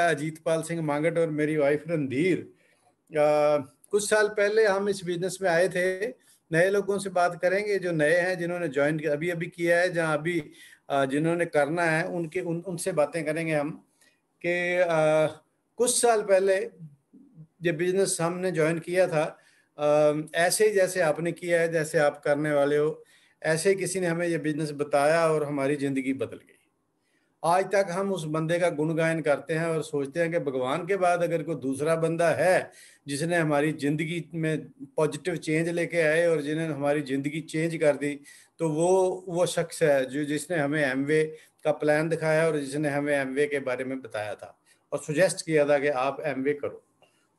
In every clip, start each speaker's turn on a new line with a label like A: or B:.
A: अजीतपाल सिंह मांगट और मेरी वाइफ रणधीर कुछ साल पहले हम इस बिजनेस में आए थे नए लोगों से बात करेंगे जो नए हैं जिन्होंने ज्वाइन अभी अभी किया है जहाँ अभी जिन्होंने करना है उनके उन उनसे बातें करेंगे हम कि कुछ साल पहले जब बिजनेस हमने ज्वाइन किया था आ, ऐसे ही जैसे आपने किया है जैसे आप करने वाले हो ऐसे किसी ने हमें यह बिजनेस बताया और हमारी ज़िंदगी बदल गई आज तक हम उस बंदे का गुणगान करते हैं और सोचते हैं कि भगवान के बाद अगर कोई दूसरा बंदा है जिसने हमारी ज़िंदगी में पॉजिटिव चेंज लेके आए और जिन्होंने हमारी ज़िंदगी चेंज कर दी तो वो वो शख्स है जो जिसने हमें एमवे का प्लान दिखाया और जिसने हमें एमवे के बारे में बताया था और सुजेस्ट किया था कि आप एमवे करो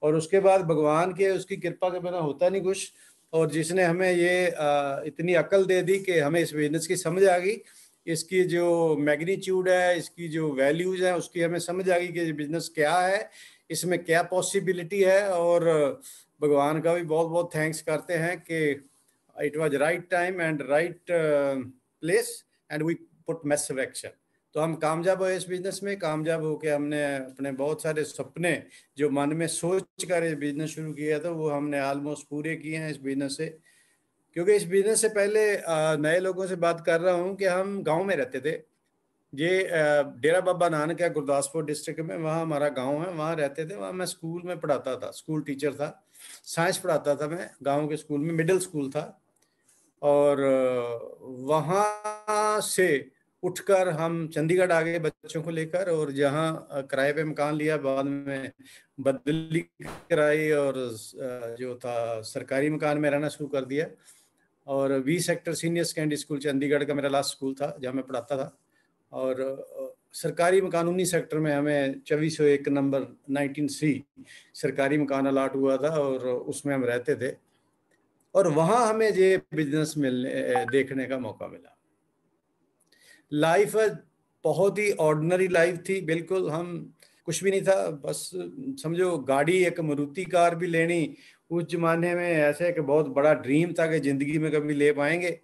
A: और उसके बाद भगवान के उसकी कृपा के बिना होता नहीं कुछ और जिसने हमें ये इतनी अकल दे दी कि हमें इस बिजनेस की समझ आ गई इसकी जो मैग्नीट्यूड है इसकी जो वैल्यूज़ है उसकी हमें समझ आ गई कि बिजनेस क्या है इसमें क्या पॉसिबिलिटी है और भगवान का भी बहुत बहुत थैंक्स करते हैं कि it was right time and right place and we put massive action तो हम कामयाब हुए इस बिजनेस में कामयाब होकर हमने अपने बहुत सारे सपने जो मन में सोच कर बिजनेस शुरू किया था वो हमने ऑलमोस्ट पूरे किए हैं इस बिजनेस से क्योंकि इस बिजनेस से पहले नए लोगों से बात कर रहा हूँ कि हम गांव में रहते थे ये डेरा बाबा नानक है गुरदासपुर डिस्ट्रिक्ट में वहाँ हमारा गांव है वहाँ रहते थे वहाँ मैं स्कूल में पढ़ाता था स्कूल टीचर था साइंस पढ़ाता था मैं गांव के स्कूल में मिडिल स्कूल था और वहाँ से उठकर हम चंडीगढ़ आ गए बच्चों को लेकर और जहाँ किराए पे मकान लिया बाद में बदली कराई और जो था सरकारी मकान में रहना शुरू कर दिया और वी sector senior secondary school Chandigarh का मेरा लास्ट स्कूल था जहाँ मैं पढ़ाता था और सरकारी कानूनी सेक्टर में हमें चौबीस सौ एक नंबर नाइनटीन सी सरकारी मकान अलाट हुआ था और उसमें हम रहते थे और वहाँ हमें ये बिजनेस मिलने देखने का मौका मिला लाइफ बहुत ही ऑर्डनरी लाइफ थी बिल्कुल हम कुछ भी नहीं था बस समझो गाड़ी एक मरुती कार भी लेनी उस जमाने में ऐसे कि बहुत बड़ा ड्रीम था कि जिंदगी में कभी ले पाएंगे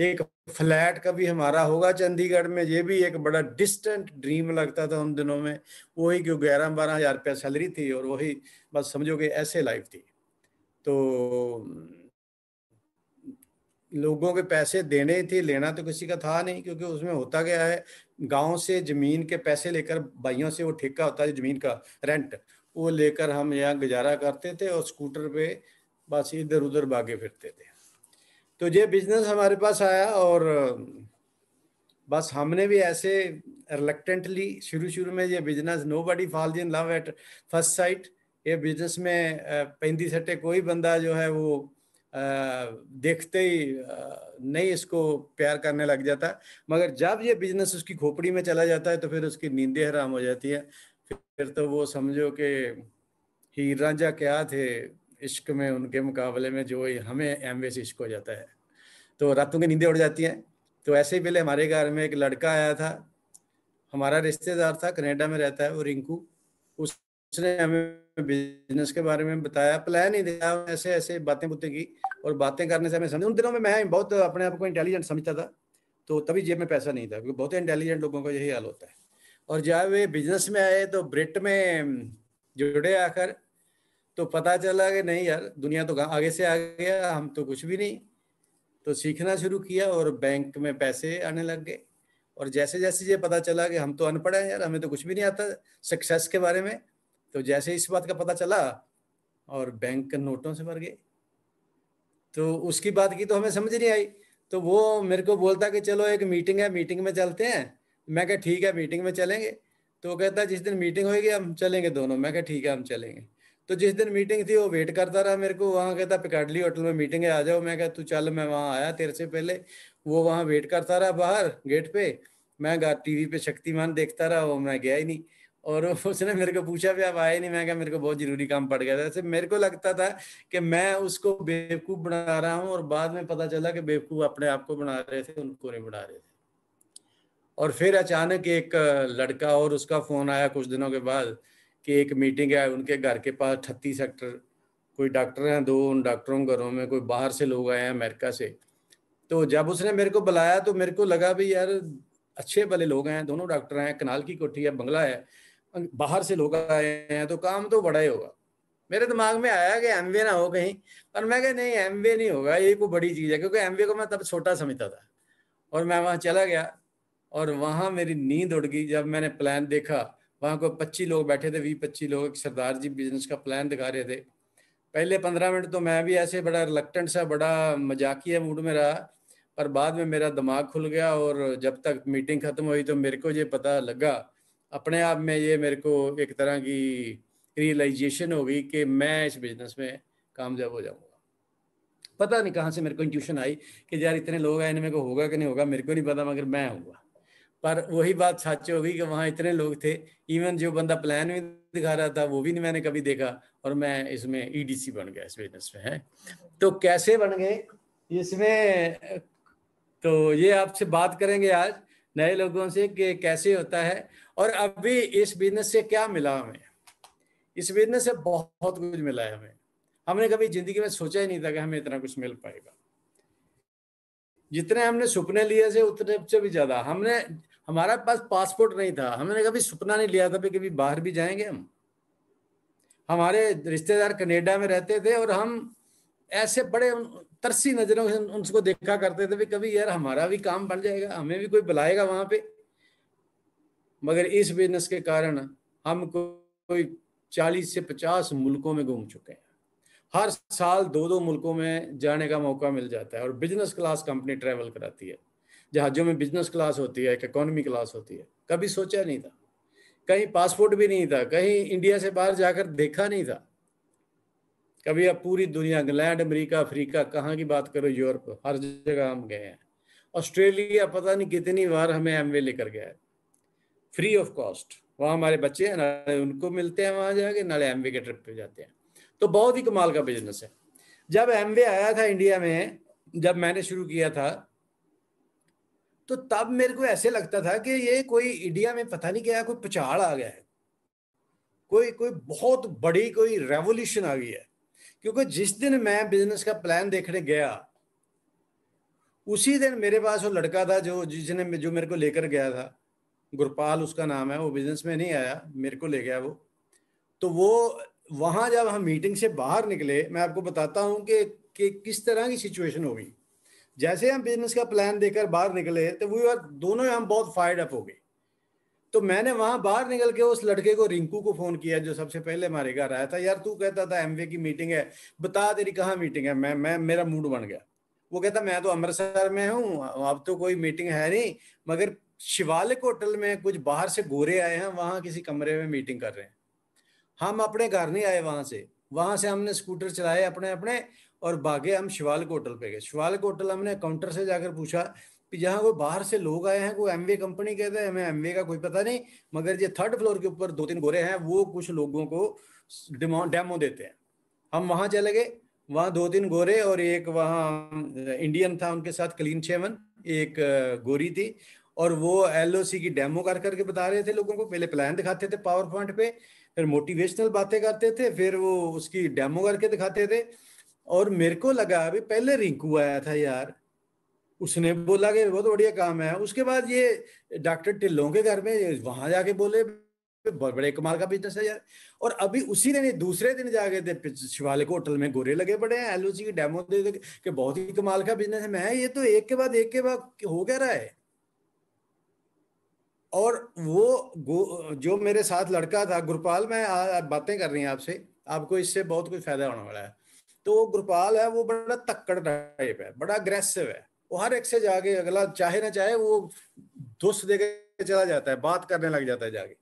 A: एक फ्लैट कभी हमारा होगा चंडीगढ़ में ये भी एक बड़ा डिस्टेंट ड्रीम लगता था उन दिनों में वही क्यों ग्यारह बारह हजार रुपया सैलरी थी और वही बस समझो कि ऐसे लाइफ थी तो लोगों के पैसे देने ही थे लेना तो किसी का था नहीं क्योंकि उसमें होता गया है गांव से जमीन के पैसे लेकर भाइयों से वो ठेका होता है जमीन का रेंट वो लेकर हम यहाँ गुजारा करते थे और स्कूटर पे बस इधर उधर भागे फिरते थे तो ये बिजनेस हमारे पास आया और बस हमने भी ऐसे रिलेक्टेंटली शुरू शुरू में ये business nobody fall in love at first sight ये बिजनेस में पेंदी सटे कोई बंदा जो है वो देखते ही नहीं इसको प्यार करने लग जाता मगर जब ये बिजनेस उसकी खोपड़ी में चला जाता है तो फिर उसकी नींदें हराम हो जाती है फिर तो वो समझो कि हीर रांझा क्या थे इश्क में उनके मुकाबले में जो हमें एम से इश्क हो जाता है तो रातों की नींदें उड़ जाती हैं तो ऐसे ही पहले हमारे घर में एक लड़का आया था हमारा रिश्तेदार था कनाडा में रहता है वो रिंकू उसने हमें बिजनेस के बारे में बताया प्लान ही दिया ऐसे ऐसे बातें बुतें की और बातें करने से हमें समझ उन दिनों में मैं बहुत अपने आप को इंटेलिजेंट समझता था तो तभी जेब में पैसा नहीं था क्योंकि बहुत इंटेलिजेंट लोगों का यही हाल होता है और जब वे बिजनेस में आए तो ब्रिट में जुड़े आकर तो पता चला कि नहीं यार दुनिया तो आगे से आ गया हम तो कुछ भी नहीं तो सीखना शुरू किया और बैंक में पैसे आने लग गए और जैसे जैसे ये पता चला कि हम तो अनपढ़ हैं यार हमें तो कुछ भी नहीं आता सक्सेस के बारे में तो जैसे इस बात का पता चला और बैंक नोटों से भर गए तो उसकी बात की तो हमें समझ नहीं आई तो वो मेरे को बोलता कि चलो एक मीटिंग है मीटिंग में चलते हैं मैं कह ठीक है मीटिंग में चलेंगे तो कहता जिस दिन मीटिंग होगी हम चलेंगे दोनों मैं कहा ठीक है हम चलेंगे तो जिस दिन मीटिंग थी वो वेट करता रहा मेरे को वहाँ कहता पिकाडली होटल में मीटिंग है आ जाओ मैं कहा तू चल मैं वहाँ आया तेरे से पहले वो वहाँ वेट करता रहा बाहर गेट पे मैं टीवी पे शक्तिमान देखता रहा वो मैं गया ही नहीं और उसने मेरे को पूछा भी आप आए नहीं मैं कहा मेरे को बहुत जरूरी काम पड़ गया था ऐसे मेरे को लगता था कि मैं उसको बेवकूफ़ बना रहा हूँ और बाद में पता चला कि बेवकूफ़ अपने आप को बना रहे थे उनको नहीं बना रहे थे और फिर अचानक एक लड़का और उसका फ़ोन आया कुछ दिनों के बाद कि एक मीटिंग है उनके घर के पास छत्तीस सेक्टर कोई डॉक्टर हैं दो उन डॉक्टरों घरों में कोई बाहर से लोग आए हैं अमेरिका से तो जब उसने मेरे को बुलाया तो मेरे को लगा भाई यार अच्छे भले लोग हैं दोनों डॉक्टर हैं कनाल की कोठी है बंगला है अं, बाहर से लोग आए हैं तो काम तो बड़ा ही होगा मेरे दिमाग में आया कि एम ना हो कहीं पर मैं कह नहीं एम नहीं होगा ये कोई बड़ी चीज़ है क्योंकि एम को मैं तब छोटा समझता था और मैं वहाँ चला गया और वहाँ मेरी नींद उड़ गई जब मैंने प्लान देखा वहाँ को पच्चीस लोग बैठे थे वी पच्चीस लोग सरदार जी बिजनेस का प्लान दिखा रहे थे पहले पंद्रह मिनट तो मैं भी ऐसे बड़ा रिलक्टेंट सा बड़ा मजाकिया मूड में रहा पर बाद में मेरा दिमाग खुल गया और जब तक मीटिंग ख़त्म हुई तो मेरे को ये पता लगा अपने आप में ये मेरे को एक तरह की रियलाइजेशन हो गई कि मैं इस बिज़नेस में कामयाब हो जाऊँगा पता नहीं कहाँ से मेरे को इंट्यूशन आई कि यार इतने लोग आए इनमें को होगा कि नहीं होगा मेरे को नहीं पता मगर मैं हूँ पर वही बात सच हो गई कि वहां इतने लोग थे इवन जो बंदा प्लान भी दिखा रहा था वो भी नहीं मैंने कभी देखा और मैं इसमें ईडीसी e बन गया इस बिजनेस में है तो कैसे बन गए इसमें तो ये आपसे बात करेंगे आज नए लोगों से कि कैसे होता है और अभी इस बिजनेस से क्या मिला हमें इस बिजनेस से बहुत कुछ मिला है हमें हमने कभी जिंदगी में सोचा ही नहीं था कि हमें इतना कुछ मिल पाएगा जितने हमने सपने लिए थे उतने से भी ज्यादा हमने हमारा पास पासपोर्ट नहीं था हमने कभी सपना नहीं लिया था कभी बाहर भी जाएंगे हम हमारे रिश्तेदार कनेडा में रहते थे और हम ऐसे बड़े तरसी नजरों से उनको देखा करते थे भी कभी यार हमारा भी काम बन जाएगा हमें भी कोई बुलाएगा वहां पे मगर इस बिजनेस के कारण हम को, कोई चालीस से पचास मुल्कों में घूम चुके हैं हर साल दो दो मुल्कों में जाने का मौका मिल जाता है और बिजनेस क्लास कंपनी ट्रैवल कराती है जहाज़ों में बिजनेस क्लास होती है इकोनॉमी क्लास होती है कभी सोचा नहीं था कहीं पासपोर्ट भी नहीं था कहीं इंडिया से बाहर जाकर देखा नहीं था कभी अब पूरी दुनिया इंग्लैंड अमेरिका अफ्रीका कहाँ की बात करो यूरोप हर जगह हम गए हैं ऑस्ट्रेलिया पता नहीं कितनी बार हमें एमवे लेकर गया है फ्री ऑफ कॉस्ट वहाँ हमारे बच्चे हैं उनको मिलते हैं वहाँ जाके नाले एमवे के ट्रिप पे जाते हैं तो बहुत ही कमाल का बिजनेस है जब एमवे आया था इंडिया में जब मैंने शुरू किया था तो तब मेरे को ऐसे लगता था कि ये कोई इंडिया में पता नहीं क्या कोई पचाड़ आ गया है कोई कोई बहुत बड़ी कोई रेवोल्यूशन आ गई है क्योंकि जिस दिन मैं बिजनेस का प्लान देखने गया उसी दिन मेरे पास वो लड़का था जो जिसने जो मेरे को लेकर गया था गुरपाल उसका नाम है वो बिजनेस में नहीं आया मेरे को ले गया वो तो वो वहाँ जब हम मीटिंग से बाहर निकले मैं आपको बताता हूँ कि, कि किस तरह की सिचुएशन हो गई जैसे हम बिजनेस का प्लान देकर बाहर निकले तो वो आर दोनों हम बहुत फायर्ड अप हो गए तो मैंने वहां बाहर निकल के उस लड़के को रिंकू को फोन किया जो सबसे पहले हमारे घर आया था यार तू कहता था एमवे की मीटिंग है बता तेरी कहाँ मीटिंग है मैं मैं मेरा मूड बन गया वो कहता मैं तो अमृतसर में हूँ अब तो कोई मीटिंग है नहीं मगर शिवालिक होटल में कुछ बाहर से गोरे आए हैं वहां किसी कमरे में मीटिंग कर रहे हैं हम अपने घर नहीं आए वहां से वहां से हमने स्कूटर चलाए अपने अपने और भागे हम शिवालिक होटल पे गए शिवालिक होटल हमने काउंटर से जाकर पूछा कि जहाँ वो बाहर से लोग आए हैं कोई एमवे कंपनी कहते हैं हमें एमवे का कोई पता नहीं मगर ये थर्ड फ्लोर के ऊपर दो तीन गोरे हैं वो कुछ लोगों को डेमो देते हैं हम वहाँ चले गए वहाँ दो तीन गोरे और एक वहाँ इंडियन था उनके साथ क्लीन सेवन एक गोरी थी और वो एल की डेमो कर करके बता रहे थे लोगों को पहले प्लान दिखाते थे पावर पॉइंट पे फिर मोटिवेशनल बातें करते थे फिर वो उसकी डेमो करके दिखाते थे और मेरे को लगा अभी पहले रिंकू आया था यार उसने बोला कि बहुत बढ़िया काम है उसके बाद ये डॉक्टर टिल्लों के घर में वहां जाके बोले बहुत बड़े कमाल का बिजनेस है यार और अभी उसी दिन दूसरे दिन जाके थे शिवालय होटल में गोरे लगे पड़े हैं एल की डेमो दे दे के बहुत ही कमाल का बिजनेस है मैं ये तो एक के बाद एक के बाद हो गया रहा है और वो जो मेरे साथ लड़का था गुरपाल मैं बातें कर रही हूँ आपसे आपको इससे बहुत कुछ फायदा होने वाला है तो वो गुरपाल है वो बड़ा तक्कड़ टाइप है बड़ा अग्रेसिव है वो हर एक से जाके अगला चाहे ना चाहे वो धुस दे के चला जाता है बात करने लग जाता है जाके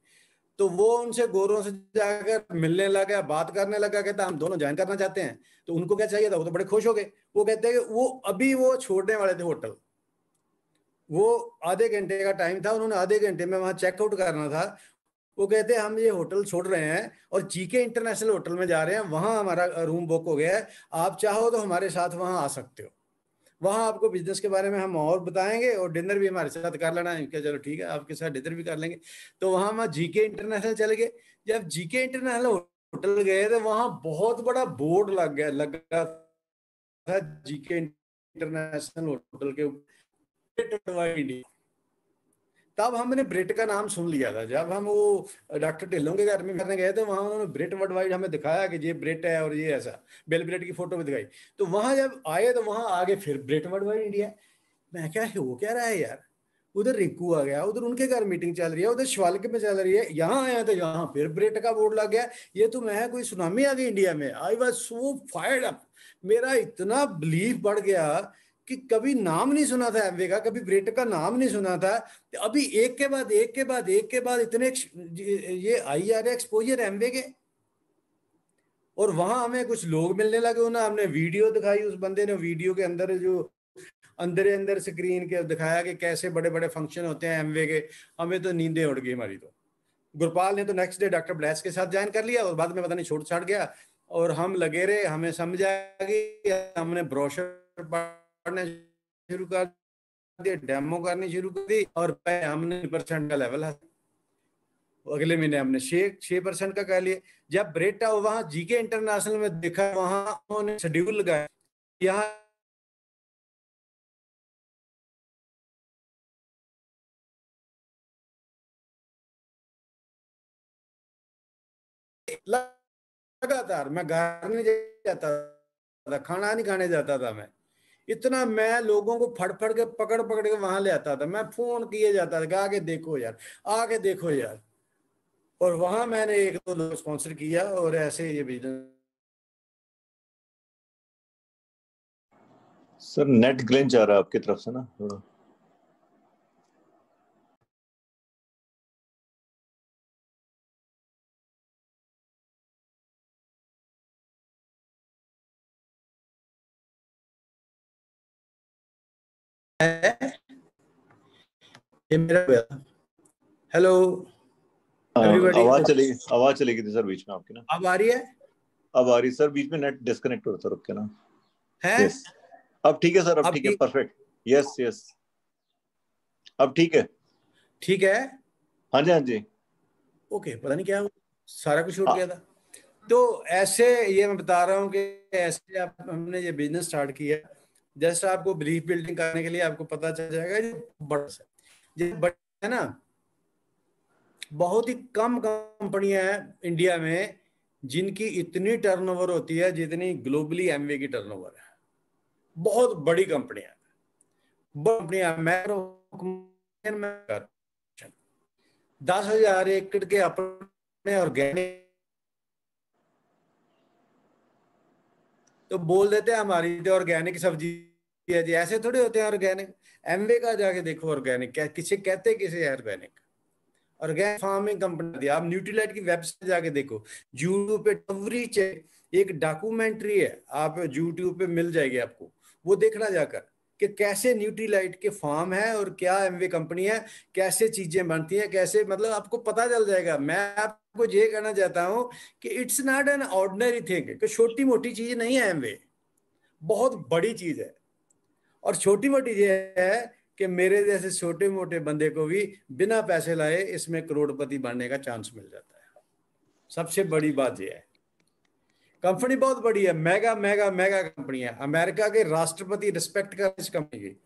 A: तो वो उनसे गोरों से जाकर मिलने लगा बात करने लगा कहता हम दोनों ज्वाइन करना चाहते हैं तो उनको क्या चाहिए था वो तो बड़े खुश हो गए वो कहते हैं कि वो अभी वो छोड़ने वाले थे होटल वो आधे घंटे का टाइम था उन्होंने आधे घंटे में वहां चेकआउट करना था वो कहते हैं हम ये होटल छोड़ रहे हैं और जीके इंटरनेशनल होटल में जा रहे हैं वहाँ हमारा रूम बुक हो गया है आप चाहो तो हमारे साथ वहाँ आ सकते हो वहाँ आपको बिजनेस के बारे में हम और बताएंगे और डिनर भी हमारे साथ कर लेना है क्या चलो ठीक है आपके साथ डिनर भी कर लेंगे तो वहाँ हम जीके इंटरनेशनल चले गए जब जीके इंटरनेशनल होटल गए तो वहाँ बहुत बड़ा बोर्ड लग गया लगा था जीके इंटरनेशनल होटल के इंडिया तब हमने ब्रिट का नाम सुन लिया था जब हम वो डॉक्टर ढिल्लों के घर में करने गए थे तो वहां उन्होंने ब्रिट वर्ड वाइड हमें दिखाया कि ये ब्रिट है और ये ऐसा बेल ब्रिट की फोटो भी दिखाई तो वहां जब आए तो वहां आगे फिर ब्रिट वर्ड वाइड इंडिया मैं क्या है वो क्या रहा है यार उधर रिंकू आ गया उधर उनके घर मीटिंग चल रही है उधर शिवालिक में चल रही है यहाँ आया तो यहाँ फिर ब्रिट का बोर्ड लग गया ये तो मैं कोई सुनामी आ गई इंडिया में I was so fired up मेरा इतना बिलीफ बढ़ गया कि कभी नाम नहीं सुना था एमवे का कभी ब्रेट का नाम नहीं सुना था तो अभी एक के बाद एक के बाद एक के बाद इतने ये आई आ रहे एक्सपोजर एमवे के और वहां हमें कुछ लोग मिलने लगे ना हमने वीडियो दिखाई उस बंदे ने वीडियो के अंदर जो अंदर अंदर स्क्रीन के दिखाया कि कैसे बड़े बड़े फंक्शन होते हैं एमवे के हमें तो नींदें उड़ गई हमारी तो गुरपाल ने तो नेक्स्ट डे डॉक्टर ब्लैस के साथ ज्वाइन कर लिया और बाद में पता नहीं छोड़ छाड़ गया और हम लगे रहे हमें समझ आ गई हमने ब्रोशर पढ़ पढ़ने शुरू कर दिए डेमो करने शुरू कर दी और हमने परसेंट का लेवल है अगले महीने हमने छह छः परसेंट का कह लिया जब ब्रेटा वहां जीके इंटरनेशनल में देखा वहां उन्होंने शेड्यूल लगाया यहाँ लगातार मैं घर नहीं जाता था खाना नहीं खाने जाता था मैं इतना मैं लोगों को फट फट के पकड़ पकड़ के वहां ले आता था मैं फोन किए जाता था आके देखो यार आके देखो यार और वहां मैंने एक दो लोग स्पॉन्सर किया और ऐसे ये बिजनेस सर नेट ग्लिंच आ रहा है आपकी तरफ से ना थोड़ा ये मेरा हुआ हेलो आवाज चली आवाज चली गई थी सर बीच में आपकी ना अब आ रही है अब आ रही सर बीच में नेट डिस्कनेक्ट हो रहा था रुक के ना है yes. अब ठीक है सर अब ठीक है परफेक्ट यस यस अब ठीक है ठीक है हाँ जी हाँ जी ओके पता नहीं क्या सारा कुछ छूट हाँ। गया था तो ऐसे ये मैं बता रहा हूँ कि ऐसे आप हमने ये बिजनेस स्टार्ट किया जस्ट आपको ब्रीफ बिल्डिंग करने के लिए आपको पता चल जाएगा बड़ा बट है ना बहुत ही कम कंपनियां हैं इंडिया में जिनकी इतनी टर्नओवर होती है जितनी ग्लोबली एमवे की टर्नओवर है बहुत बड़ी कंपनियां कंपनियां तो दस हजार एकड़ के अपने ऑर्गेनिक तो बोल देते हैं हमारी जो तो ऑर्गेनिक सब्जी है जी ऐसे थोड़े होते हैं ऑर्गेनिक एमवे का जाके देखो ऑर्गेनिक क्या किसे कहते किसे ऑर्गेनिक ऑर्गेनिक फार्मिंग कंपनी दी आप न्यूट्रीलाइट की वेबसाइट जाके देखो यूट्यूब पे टवरी चेक एक डॉक्यूमेंट्री है आप यूट्यूब पे मिल जाएगी आपको वो देखना जाकर कि कैसे न्यूट्रीलाइट के फार्म है और क्या एमवे कंपनी है कैसे चीजें बनती हैं कैसे मतलब आपको पता चल जाएगा मैं आपको ये कहना चाहता हूँ कि it's not an ordinary thing छोटी मोटी चीज नहीं है एमवे बहुत बड़ी चीज है और छोटी मोटी ये है कि मेरे जैसे छोटे मोटे बंदे को भी बिना पैसे लाए इसमें करोड़पति बनने का चांस मिल जाता है सबसे बड़ी बात यह है कंपनी बहुत बड़ी है मेगा मेगा मेगा कंपनी है अमेरिका के राष्ट्रपति रिस्पेक्ट कर इस कंपनी की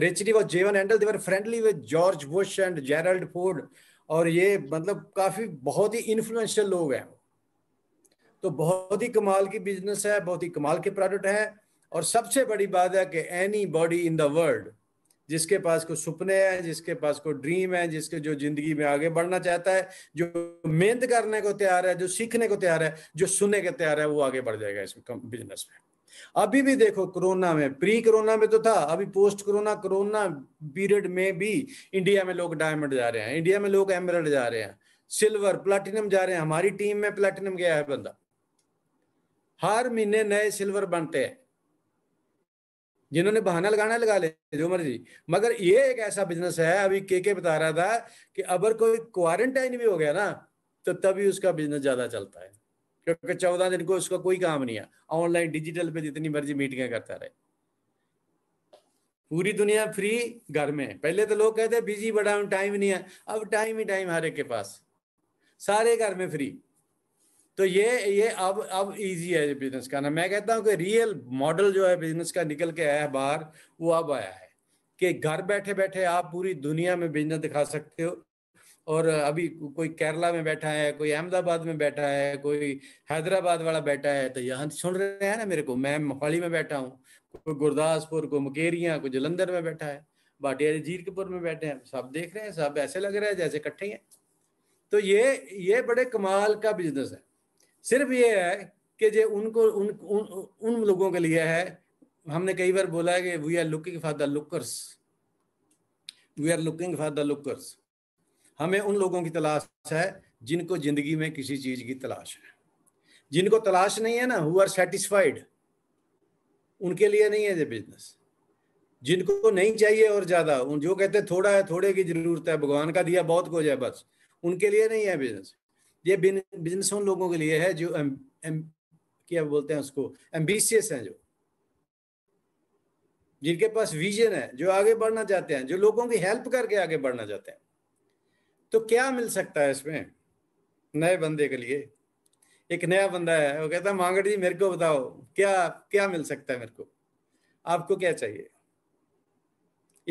A: रेचरी was Jay Van Andel they were friendly with George Bush and Gerald Ford और ये मतलब काफी बहुत ही इन्फ्लुएंशियल लोग हैं तो बहुत ही कमाल की बिजनेस है बहुत ही कमाल के प्रोडक्ट है और सबसे बड़ी बात है कि anybody in the world जिसके पास को सपने हैं जिसके पास कोई ड्रीम है जिसके जो जिंदगी में आगे बढ़ना चाहता है जो मेहनत करने को तैयार है जो सीखने को तैयार है जो सुनने को तैयार है वो आगे बढ़ जाएगा इस बिजनेस में अभी भी देखो कोरोना में प्री कोरोना में तो था अभी पोस्ट कोरोना कोरोना पीरियड में भी इंडिया में लोग डायमंड जा रहे हैं इंडिया में लोग एमरल्ड जा रहे हैं सिल्वर प्लेटिनम जा रहे हैं हमारी टीम में प्लेटिनम गया है बंदा हर महीने नए सिल्वर बनते हैं जिन्होंने बहाना लगाना लगा ले जो मर्जी मगर ये एक ऐसा बिजनेस है अभी के के बता रहा था कि अगर कोई क्वारंटाइन भी हो गया ना तो तभी उसका बिजनेस ज्यादा चलता है क्योंकि चौदह दिन को उसका कोई काम नहीं है ऑनलाइन डिजिटल पे जितनी मर्जी मीटिंग करता रहे पूरी दुनिया फ्री घर में पहले तो लोग कहते बिजी बड़ा टाइम नहीं है अब टाइम ही टाइम हर एक के पास सारे घर में फ्री तो ये ये अब अब इजी है बिजनेस करना मैं कहता हूँ कि रियल मॉडल जो है बिजनेस का निकल के आया है बाहर वो अब आया है कि घर बैठे बैठे आप पूरी दुनिया में बिजनेस दिखा सकते हो और अभी कोई केरला में बैठा है कोई अहमदाबाद में बैठा है कोई हैदराबाद वाला बैठा है तो यहाँ सुन रहे हैं ना मेरे को मैं मोहाली में बैठा हूँ कोई गुरदासपुर कोई मकेरिया कोई जलंधर में बैठा है बाटिया जीरकपुर में बैठे हैं सब देख रहे हैं सब ऐसे लग रहे हैं जैसे इकट्ठे हैं तो ये ये बड़े कमाल का बिजनेस है सिर्फ ये है कि जो उनको उन, उन उन लोगों के लिए है हमने कई बार बोला है कि we are looking for the lookers we are looking for the lookers हमें उन लोगों की तलाश है जिनको जिंदगी में किसी चीज की तलाश है जिनको तलाश नहीं है ना हु आर सेटिस्फाइड उनके लिए नहीं है ये बिजनेस जिनको नहीं चाहिए और ज्यादा उन जो कहते हैं थोड़ा है थोड़े की जरूरत है भगवान का दिया बहुत कुछ है बस उनके लिए नहीं है बिजनेस ये बिजनेस उन लोगों के लिए है जो एम, एम, क्या बोलते हैं उसको एम्बिशियस हैं जो जिनके पास विजन है जो आगे बढ़ना चाहते हैं जो लोगों की हेल्प करके आगे बढ़ना चाहते हैं तो क्या मिल सकता है इसमें नए बंदे के लिए एक नया बंदा है वो कहता है मांगड़ जी मेरे को बताओ क्या क्या मिल सकता है मेरे को आपको क्या चाहिए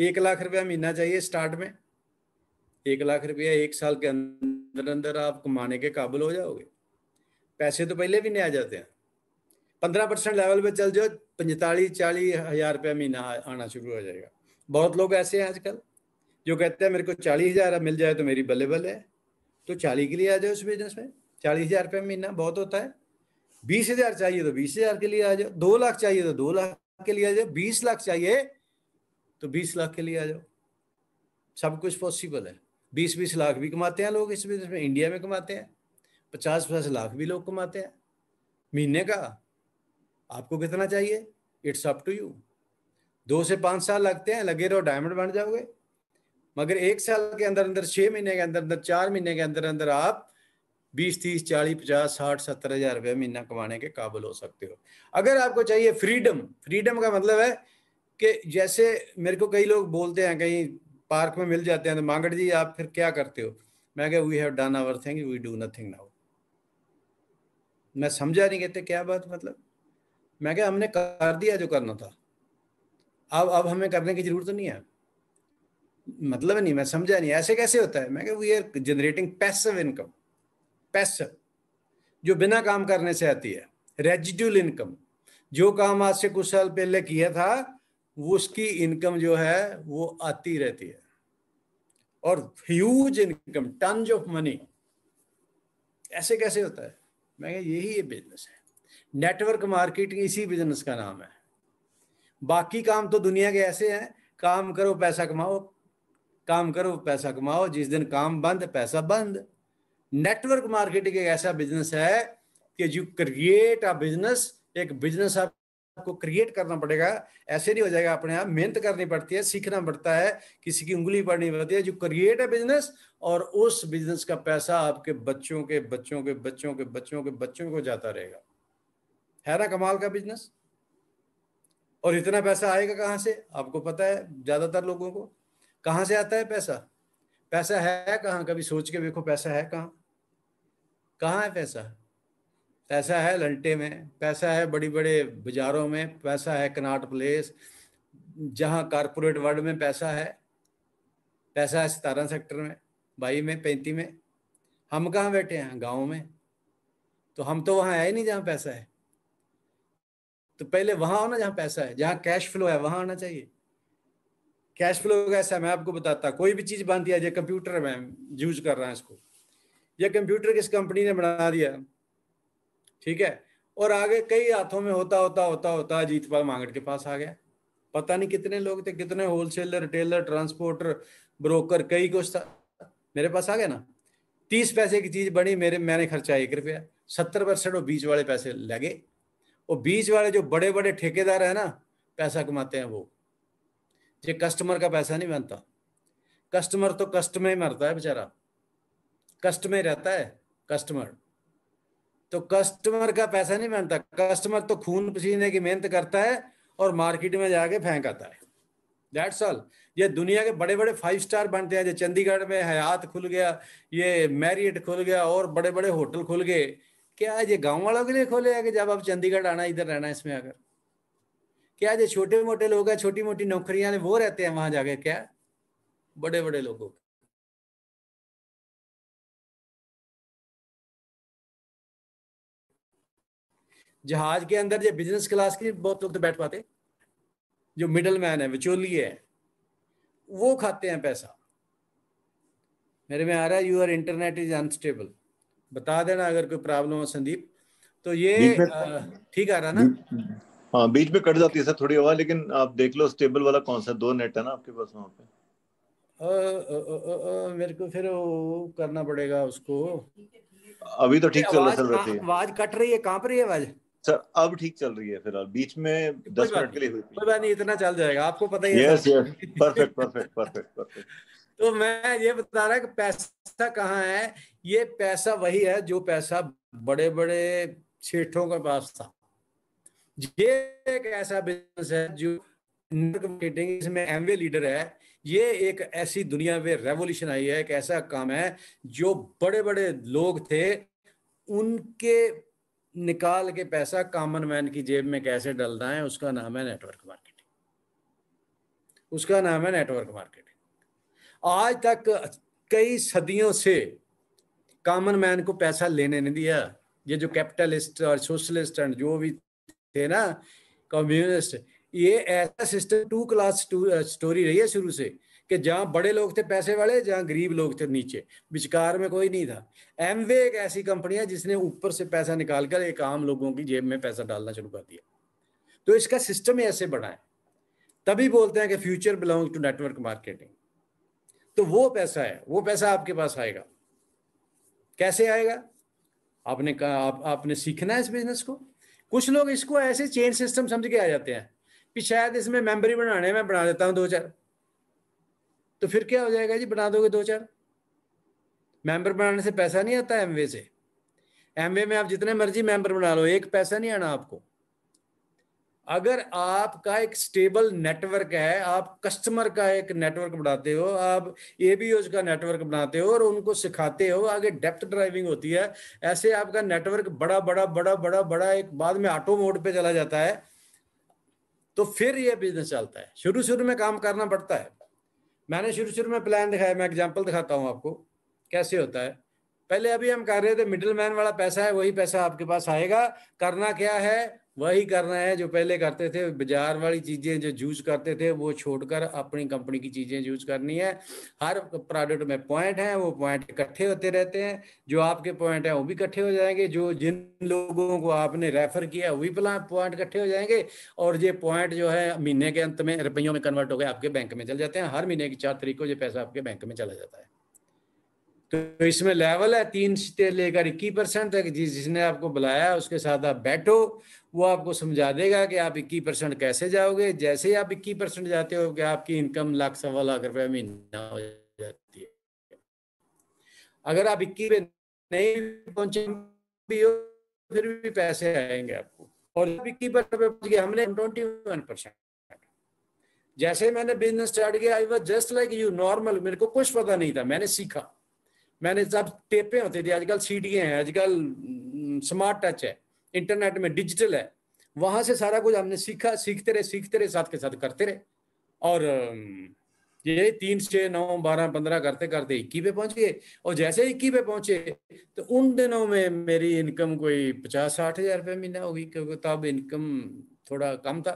A: एक लाख रुपया महीना चाहिए स्टार्ट में एक लाख रुपया एक साल के अंदर अंदर अंदर आप कमाने के काबिल हो जाओगे पैसे तो पहले भी नहीं आ जाते हैं पंद्रह परसेंट लेवल पे चल जाओ पैंतालीस चालीस हजार रुपया महीना आना शुरू हो जाएगा बहुत लोग ऐसे हैं आजकल जो कहते हैं मेरे को चालीस हजार मिल जाए तो मेरी बल्ले बल्ले है तो चालीस के लिए आ जाओ इस बिजनेस में चालीस हजार रुपये महीना बहुत होता है बीस हजार चाहिए तो बीस हजार के लिए आ जाओ दो लाख चाहिए तो दो लाख के लिए आ जाओ बीस लाख चाहिए तो बीस लाख के लिए आ जाओ सब कुछ पॉसिबल है बीस बीस लाख भी कमाते हैं लोग इस बिजनेस में इंडिया में कमाते हैं पचास पचास लाख भी लोग कमाते हैं महीने का आपको कितना चाहिए इट्स अप टू यू दो से पाँच साल लगते हैं लगे रहो डायमंड बन जाओगे मगर एक साल के अंदर अंदर छः महीने के अंदर अंदर चार महीने के अंदर अंदर आप बीस तीस चालीस पचास साठ सत्तर हजार रुपये महीना कमाने के काबिल हो सकते हो अगर आपको चाहिए फ्रीडम फ्रीडम का मतलब है कि जैसे मेरे को कई लोग बोलते हैं कहीं पार्क में मिल जाते हैं तो मांगड़ जी आप फिर क्या करते हो मैं क्या we have done our thing we do nothing now मैं समझा नहीं कहते क्या बात मतलब मैं क्या हमने कर दिया जो करना था अब अब हमें करने की जरूरत तो नहीं है मतलब नहीं मैं समझा नहीं ऐसे कैसे होता है मैं क्या we are generating passive income passive जो बिना काम करने से आती है रेजिडुअल इनकम जो काम आज से कुछ साल पहले किया था वो उसकी इनकम जो है वो आती रहती है और huge income ton of money ऐसे कैसे होता है मैं यही ये बिजनेस है नेटवर्क मार्केटिंग इसी बिजनेस का नाम है बाकी काम तो दुनिया के ऐसे हैं काम करो पैसा कमाओ काम करो पैसा कमाओ जिस दिन काम बंद पैसा बंद नेटवर्क मार्केटिंग एक ऐसा बिजनेस है कि यू क्रिएट अ बिजनेस एक बिजनेस आप आपको क्रिएट करना पड़ेगा ऐसे नहीं हो जाएगा अपने आप मेहनत करनी पड़ती है सीखना पड़ता है किसी की उंगली पड़नी पड़ती है जो क्रिएट है बिजनेस और उस बिजनेस का पैसा आपके बच्चों के बच्चों के बच्चों के बच्चों के बच्चों को जाता रहेगा है ना कमाल का बिजनेस और इतना पैसा आएगा कहां से आपको पता है ज्यादातर लोगों को कहां से आता है पैसा पैसा है कहां कभी सोच के देखो पैसा है कहां कहां है पैसा पैसा है लंटे में पैसा है बड़ी बड़े बाजारों में पैसा है कनाट प्लेस जहाँ कारपोरेट वर्ल्ड में पैसा है पैसा है सतारा सेक्टर में बाई में पैंती में हम कहाँ बैठे हैं गाँव में तो हम तो वहाँ आए नहीं जहाँ पैसा है तो पहले वहाँ आना जहाँ पैसा है जहाँ कैश फ्लो है वहाँ आना चाहिए कैश फ्लो कैसा है मैं आपको बताता कोई भी चीज़ बांध दिया जाए कंप्यूटर में यूज कर रहा है इसको यह कंप्यूटर किस कंपनी ने बना दिया ठीक है और आगे कई हाथों में होता होता होता होता अजीतपाल मांगड़ के पास आ गया पता नहीं कितने लोग थे कितने होलसेलर टेलर ट्रांसपोर्टर ब्रोकर कई कुछ था मेरे पास आ गया ना तीस पैसे की चीज बनी मेरे मैंने खर्चा एक रुपया सत्तर परसेंट वो बीच वाले पैसे लगे और बीच वाले जो बड़े बड़े ठेकेदार है ना पैसा कमाते हैं वो जो कस्टमर का पैसा नहीं बनता कस्टमर तो कस्टमर में ही मरता है बेचारा कष्ट में रहता है कस्टमर तो कस्टमर का पैसा नहीं बनता कस्टमर तो खून पसीने की मेहनत करता है और मार्केट में जाके फेंक आता है दैट्स ऑल ये दुनिया के बड़े बड़े फाइव स्टार बनते हैं जो चंडीगढ़ में हयात खुल गया ये मैरियट खुल गया और बड़े बड़े होटल खुल गए क्या ये गांव वालों के लिए खोले है कि जब आप चंडीगढ़ आना इधर रहना इसमें अगर क्या जो छोटे मोटे लोग हैं छोटी मोटी नौकरियां वो रहते हैं वहां जाके क्या बड़े बड़े लोगों जहाज के अंदर जो बिजनेस क्लास के बहुत लोग तो बैठ पाते जो मिडल मैन है विचोली है वो खाते हैं पैसा मेरे में आ रहा है your internet is unstable बता देना अगर कोई प्रॉब्लम हो संदीप तो ये ठीक आ रहा ना हाँ बीच में कट जाती है सर थोड़ी हवा लेकिन आप देख लो स्टेबल वाला कौन सा दो नेट है ना आपके पास वहाँ पे आ, आ, आ, मेरे को फिर करना पड़ेगा उसको अभी तो ठीक चल रहा है आवाज कट रही है कहाँ पर रही है आवाज़ सर अब ठीक चल रही है फिलहाल बीच में दस मिनट के लिए हुई कोई बात नहीं इतना चल जाएगा आपको पता ही yes yes perfect perfect perfect perfect तो मैं ये बता रहा कि पैसा कहाँ है ये पैसा वही है जो पैसा बड़े बड़े सेठों के पास था ये एक ऐसा बिजनेस है जो मार्केटिंग इसमें एमवे लीडर है ये एक ऐसी दुनिया में रेवोल्यूशन आई है एक ऐसा काम है जो बड़े बड़े लोग थे उनके निकाल के पैसा कॉमन मैन की जेब में कैसे डलना है उसका नाम है नेटवर्क मार्केटिंग उसका नाम है नेटवर्क मार्केटिंग आज तक कई सदियों से कॉमन मैन को पैसा लेने नहीं दिया ये जो कैपिटलिस्ट और सोशलिस्ट एंड जो भी थे ना कम्युनिस्ट ये ऐसा सिस्टम टू क्लास स्टोरी रही है शुरू से कि जहाँ बड़े लोग थे पैसे वाले जहाँ गरीब लोग थे नीचे बिचकार में कोई नहीं था एमवे एक ऐसी कंपनी है जिसने ऊपर से पैसा निकाल कर एक आम लोगों की जेब में पैसा डालना शुरू कर दिया तो इसका सिस्टम ही ऐसे बना है तभी बोलते हैं कि future belong to network marketing तो वो पैसा है वो पैसा आपके पास आएगा कैसे आएगा आपने कहा आप, आपने सीखना है इस बिजनेस को कुछ लोग इसको ऐसे चेंज सिस्टम समझ के आ जाते हैं कि शायद इसमें मेम्बरी बनाने में बना देता हूँ दो चार तो फिर क्या हो जाएगा जी बना दोगे दो चार मेंबर बनाने से पैसा नहीं आता एमवे से एमवे में आप जितने मर्जी मेंबर बना लो एक पैसा नहीं आना आपको अगर आपका एक स्टेबल नेटवर्क है आप कस्टमर का एक नेटवर्क बनाते हो आप एबीओज का नेटवर्क बनाते हो और उनको सिखाते हो आगे डेप्थ ड्राइविंग होती है ऐसे आपका नेटवर्क बड़ा बड़ा बड़ा बड़ा बड़ा एक बाद में ऑटो मोड पे चला जाता है तो फिर ये बिजनेस चलता है शुरू शुरू में काम करना पड़ता है मैंने शुरू शुरू में प्लान दिखाया मैं एग्जाम्पल दिखाता हूँ आपको कैसे होता है पहले अभी हम कह रहे थे मिडिल मैन वाला पैसा है वही पैसा आपके पास आएगा करना क्या है वही करना है जो पहले करते थे बाजार वाली चीज़ें जो यूज करते थे वो छोड़कर अपनी कंपनी की चीज़ें यूज करनी है हर प्रोडक्ट में पॉइंट है वो पॉइंट इकट्ठे होते रहते हैं जो आपके पॉइंट हैं वो भी इकट्ठे हो जाएंगे जो जिन लोगों को आपने रेफर किया वो भी पॉइंट इकट्ठे हो जाएंगे और ये पॉइंट जो है महीने के अंत में रुपयों में कन्वर्ट हो गए आपके बैंक में चले जाते हैं हर महीने की चार तरीक को ये पैसा आपके बैंक में चला जाता है तो इसमें लेवल है तीन से लेकर इक्कीस परसेंट तक जिस जिसने आपको बुलाया उसके साथ आप बैठो वो आपको समझा देगा कि आप इक्कीस परसेंट कैसे जाओगे जैसे ही आप इक्कीस परसेंट जाते हो कि आपकी इनकम लाख सवा लाख रुपए महीना हो जाती है अगर आप इक्कीस पे नहीं पहुंचे भी हो फिर भी पैसे आएंगे आपको और इक्कीस परसेंट पे पहुंच हमने ट्वेंटी वन परसेंट जैसे मैंने बिजनेस स्टार्ट किया I was just like you normal मेरे को कुछ पता नहीं था मैंने सीखा मैंने जब टेपे होते थे आजकल सी हैं आजकल स्मार्ट टच है इंटरनेट में डिजिटल है वहां से सारा कुछ हमने सीखा सीखते रहे सीखते रहे साथ के साथ करते रहे और ये तीन छः नौ बारह पंद्रह करते करते इक्की पे पहुंच गए और जैसे इक्की पे पहुंचे तो उन दिनों में मेरी इनकम कोई पचास साठ हजार रुपये महीना होगी क्योंकि तब इनकम थोड़ा कम था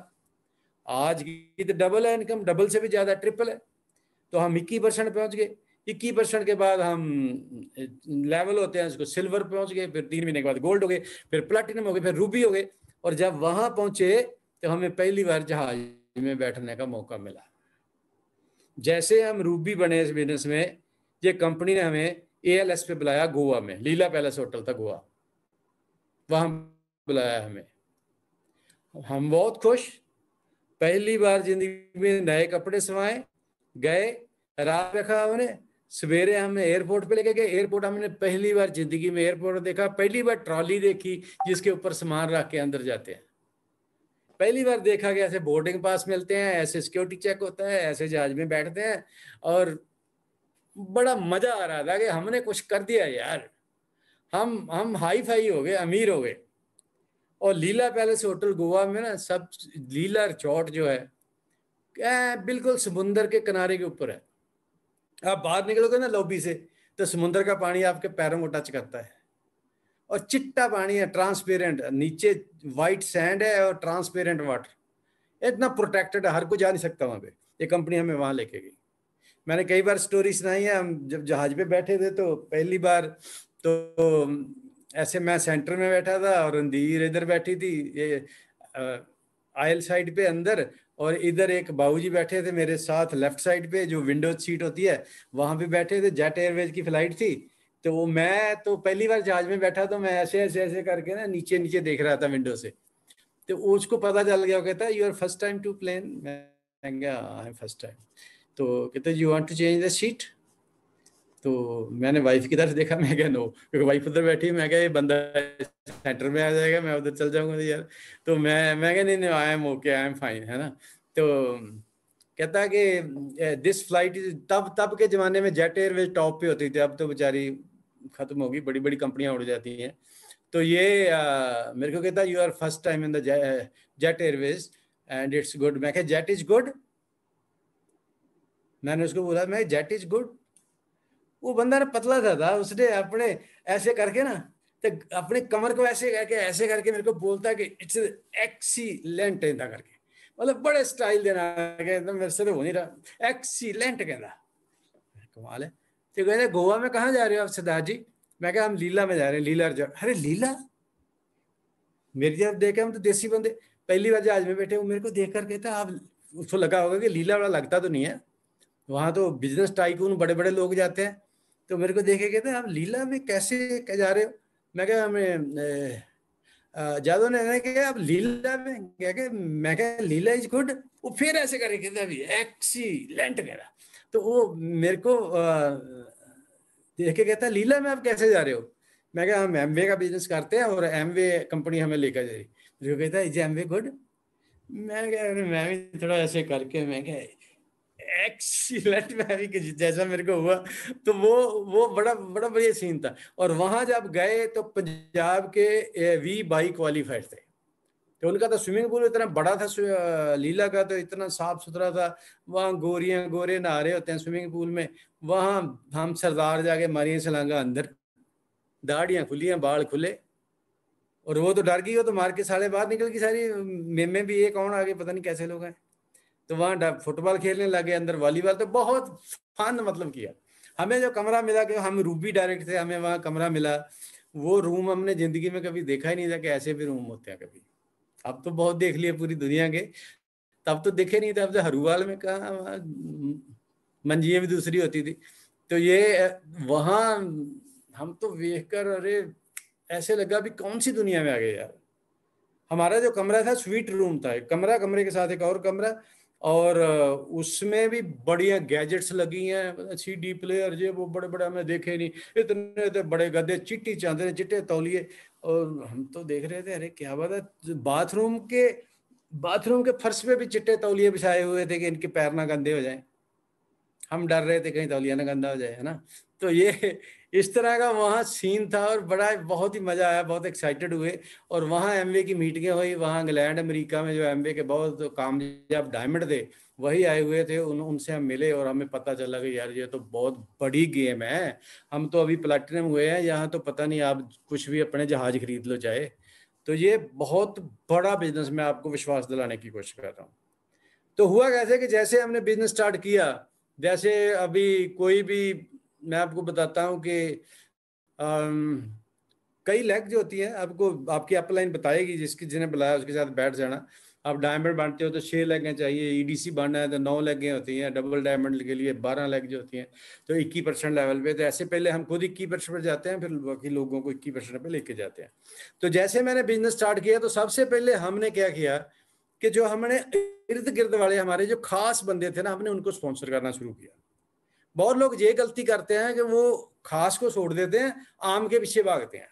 A: आज की तो डबल है इनकम डबल से भी ज़्यादा ट्रिपल है तो हम इक्की परसेंट पहुँच गए इक्की परसेंट के बाद हम लेवल होते हैं उसको सिल्वर पहुंच गए फिर तीन महीने के बाद गोल्ड हो गए फिर प्लेटिनम हो गए फिर रूबी हो गए और जब वहां पहुंचे तो हमें पहली बार जहाज में बैठने का मौका मिला जैसे हम रूबी बने इस बिजनेस में ये कंपनी ने हमें ए एल एस पे बुलाया गोवा में लीला पैलेस होटल था गोवा वहां बुलाया हमें हम बहुत खुश पहली बार जिंदगी में नए कपड़े सवाए गए रात रखा हमने सवेरे हम एयरपोर्ट पे लेके गए एयरपोर्ट हमने पहली बार जिंदगी में एयरपोर्ट देखा पहली बार ट्रॉली देखी जिसके ऊपर सामान रख के अंदर जाते हैं पहली बार देखा गया ऐसे बोर्डिंग पास मिलते हैं ऐसे सिक्योरिटी चेक होता है ऐसे जहाज में बैठते हैं और बड़ा मजा आ रहा था कि हमने कुछ कर दिया यार हम हम हाई फाई हो गए अमीर हो गए और लीला पैलेस होटल गोवा में ना सब लीला रिचॉट जो है बिल्कुल समुंदर के किनारे के ऊपर है आप बाहर निकलोगे ना लॉबी से तो समुद्र का पानी आपके पैरों को टच करता है और चिट्टा पानी है ट्रांसपेरेंट नीचे वाइट सैंड है और ट्रांसपेरेंट वाटर इतना प्रोटेक्टेड है हर को जा नहीं सकता वहाँ पे ये कंपनी हमें वहाँ लेके गई मैंने कई बार स्टोरी सुनाई है हम जब जहाज पे बैठे थे तो पहली बार तो ऐसे मैं सेंटर में बैठा था और रणधीर इधर बैठी थी ये आयल साइड पे अंदर और इधर एक बाबू जी बैठे थे मेरे साथ लेफ्ट साइड पे जो विंडो सीट होती है वहां पे बैठे थे जेट एयरवेज की फ्लाइट थी तो वो मैं तो पहली बार जहाज में बैठा तो मैं ऐसे ऐसे ऐसे करके ना नीचे नीचे देख रहा था विंडो से तो उसको पता चल गया कहता you are first time to plane मैं फर्स्ट टाइम तो कहते you want to change the seat तो मैंने वाइफ की तरफ देखा मैं क्या नो क्योंकि वाइफ उधर बैठी मैं क्या ये बंदा सेंटर में आ जाएगा मैं उधर चल जाऊंगा तो यार तो मैं मैं क्या नहीं नहीं I am okay I am fine है ना तो कहता है कि दिस फ्लाइट तब तब के ज़माने में जेट एयरवेज टॉप पे होती थी अब तो बेचारी ख़त्म होगी बड़ी बड़ी कंपनियां उड़ जाती हैं तो ये आ, मेरे को कहता you are first time in the Jet Airways and it's good मैं जेट इज़ गुड मैंने उसको बोला मैं जेट इज़ गुड वो बंदा ना पतला था, था उसने अपने ऐसे करके ना तो अपने कमर को ऐसे करके ऐसे करके मेरे को बोलता कि इट्स एक्सीलेंट कहता करके मतलब बड़े स्टाइल देना कहता मतलब मेरे से तो हो नहीं रहा एक्सीलेंट कहता कमाल है तो कहते गोवा में कहा जा रहे हो आप सिद्धार्थ जी मैं क्या हम लीला में जा रहे हैं लीला जा अरे लीला मेरी जब देखे हम तो देसी बंदे पहली बार जहाज में बैठे हुए मेरे को देख कर कहता आप उसको लगा होगा कि लीला वाला लगता तो नहीं है वहां तो बिजनेस टाइकून बड़े बड़े लोग जाते हैं तो मेरे को देखे कहते आप लीला में कैसे कह जा रहे हो मैं क्या हमें जादव ने कहा आप लीला में क्या कह मैं क्या लीला इज गुड वो फिर ऐसे करके कहते अभी एक्सीलेंट रहा तो वो मेरे को देख के कहता लीला में आप कैसे जा रहे हो मैं क्या हम एम का बिजनेस करते हैं और एम कंपनी हमें लेकर जा रही मेरे को कहता इज एम गुड मैं क्या मैं भी थोड़ा ऐसे करके मैं क्या एक्सीलेंट में अभी जैसा मेरे को हुआ तो वो वो बड़ा बड़ा बढ़िया सीन था और वहां जब गए तो पंजाब के वी बाई क्वालिफाइड थे तो उनका तो स्विमिंग पूल इतना बड़ा था लीला का तो इतना साफ सुथरा था वहाँ गोरिया गोरे नहा होते हैं स्विमिंग पूल में वहाँ हम सरदार जाके मारिए सलांगा अंदर दाढ़ियाँ खुलियाँ बाल खुले और वो तो डर गई वो तो मार के साले बाहर निकल गई सारी मेमे भी ये कौन आगे पता नहीं कैसे लोग हैं तो वहाँ फुटबॉल खेलने लगे अंदर वॉलीबॉल तो बहुत फन मतलब किया हमें जो कमरा मिला कि हम रूबी डायरेक्ट थे हमें वहाँ कमरा मिला वो रूम हमने जिंदगी में कभी देखा ही नहीं था कि ऐसे भी रूम होते हैं कभी अब तो बहुत देख लिए पूरी दुनिया के तब तो देखे नहीं थे अब तो हरुवाल में कहा मंजियाँ भी दूसरी होती थी तो ये वहां हम तो देख कर अरे ऐसे लगा भी कौन सी दुनिया में आ गए यार हमारा जो कमरा था स्वीट रूम था कमरा कमरे के साथ एक और कमरा और उसमें भी बढ़िया गैजेट्स लगी हैं सी डी प्लेयर जो वो बड़े बड़े हमें देखे नहीं इतने इतने बड़े गद्दे चिट्टी चांदने चिट्टे तौलिए और हम तो देख रहे थे अरे क्या बात है बाथरूम के बाथरूम के फर्श पे भी चिट्टे तौलिए बिछाए हुए थे कि इनके पैर ना गंदे हो जाए हम डर रहे थे कहीं तौलिया ना गंदा हो जाए है ना तो ये इस तरह का वहाँ सीन था और बड़ा बहुत ही मज़ा आया बहुत एक्साइटेड हुए और वहाँ एमवे की मीटिंगें हुई वहाँ इंग्लैंड अमेरिका में जो एमवे के बहुत कामयाब डायमंड थे वही आए हुए थे उन उनसे हम मिले और हमें पता चला कि यार ये तो बहुत बड़ी गेम है हम तो अभी प्लाटिनम हुए हैं यहाँ तो पता नहीं आप कुछ भी अपने जहाज खरीद लो चाहे तो ये बहुत बड़ा बिजनेस मैं आपको विश्वास दिलाने की कोशिश कर रहा हूँ तो हुआ कैसे कि जैसे हमने बिजनेस स्टार्ट किया जैसे अभी कोई भी मैं आपको बताता हूँ कि कई लेग जो होती है आपको आपकी अप लाइन बताएगी जिसकी जिन्हें बुलाया उसके साथ बैठ जाना आप डायमंड बांटते हो तो छः लेगें चाहिए ईडीसी e बांटना है तो नौ लेगें होती हैं डबल डायमंड के लिए बारह लेग जो होती हैं तो इक्की परसेंट लेवल पे तो ऐसे पहले हम खुद इक्की परसेंट पर जाते हैं फिर बाकी लोगों को इक्की परसेंट पर लेके जाते हैं तो जैसे मैंने बिजनेस स्टार्ट किया तो सबसे पहले हमने क्या किया कि जो हमने इर्द गिर्द वाले हमारे जो खास बंदे थे ना हमने उनको स्पॉन्सर करना शुरू किया बहुत लोग ये गलती करते हैं कि वो खास को छोड़ देते हैं आम के पीछे भागते हैं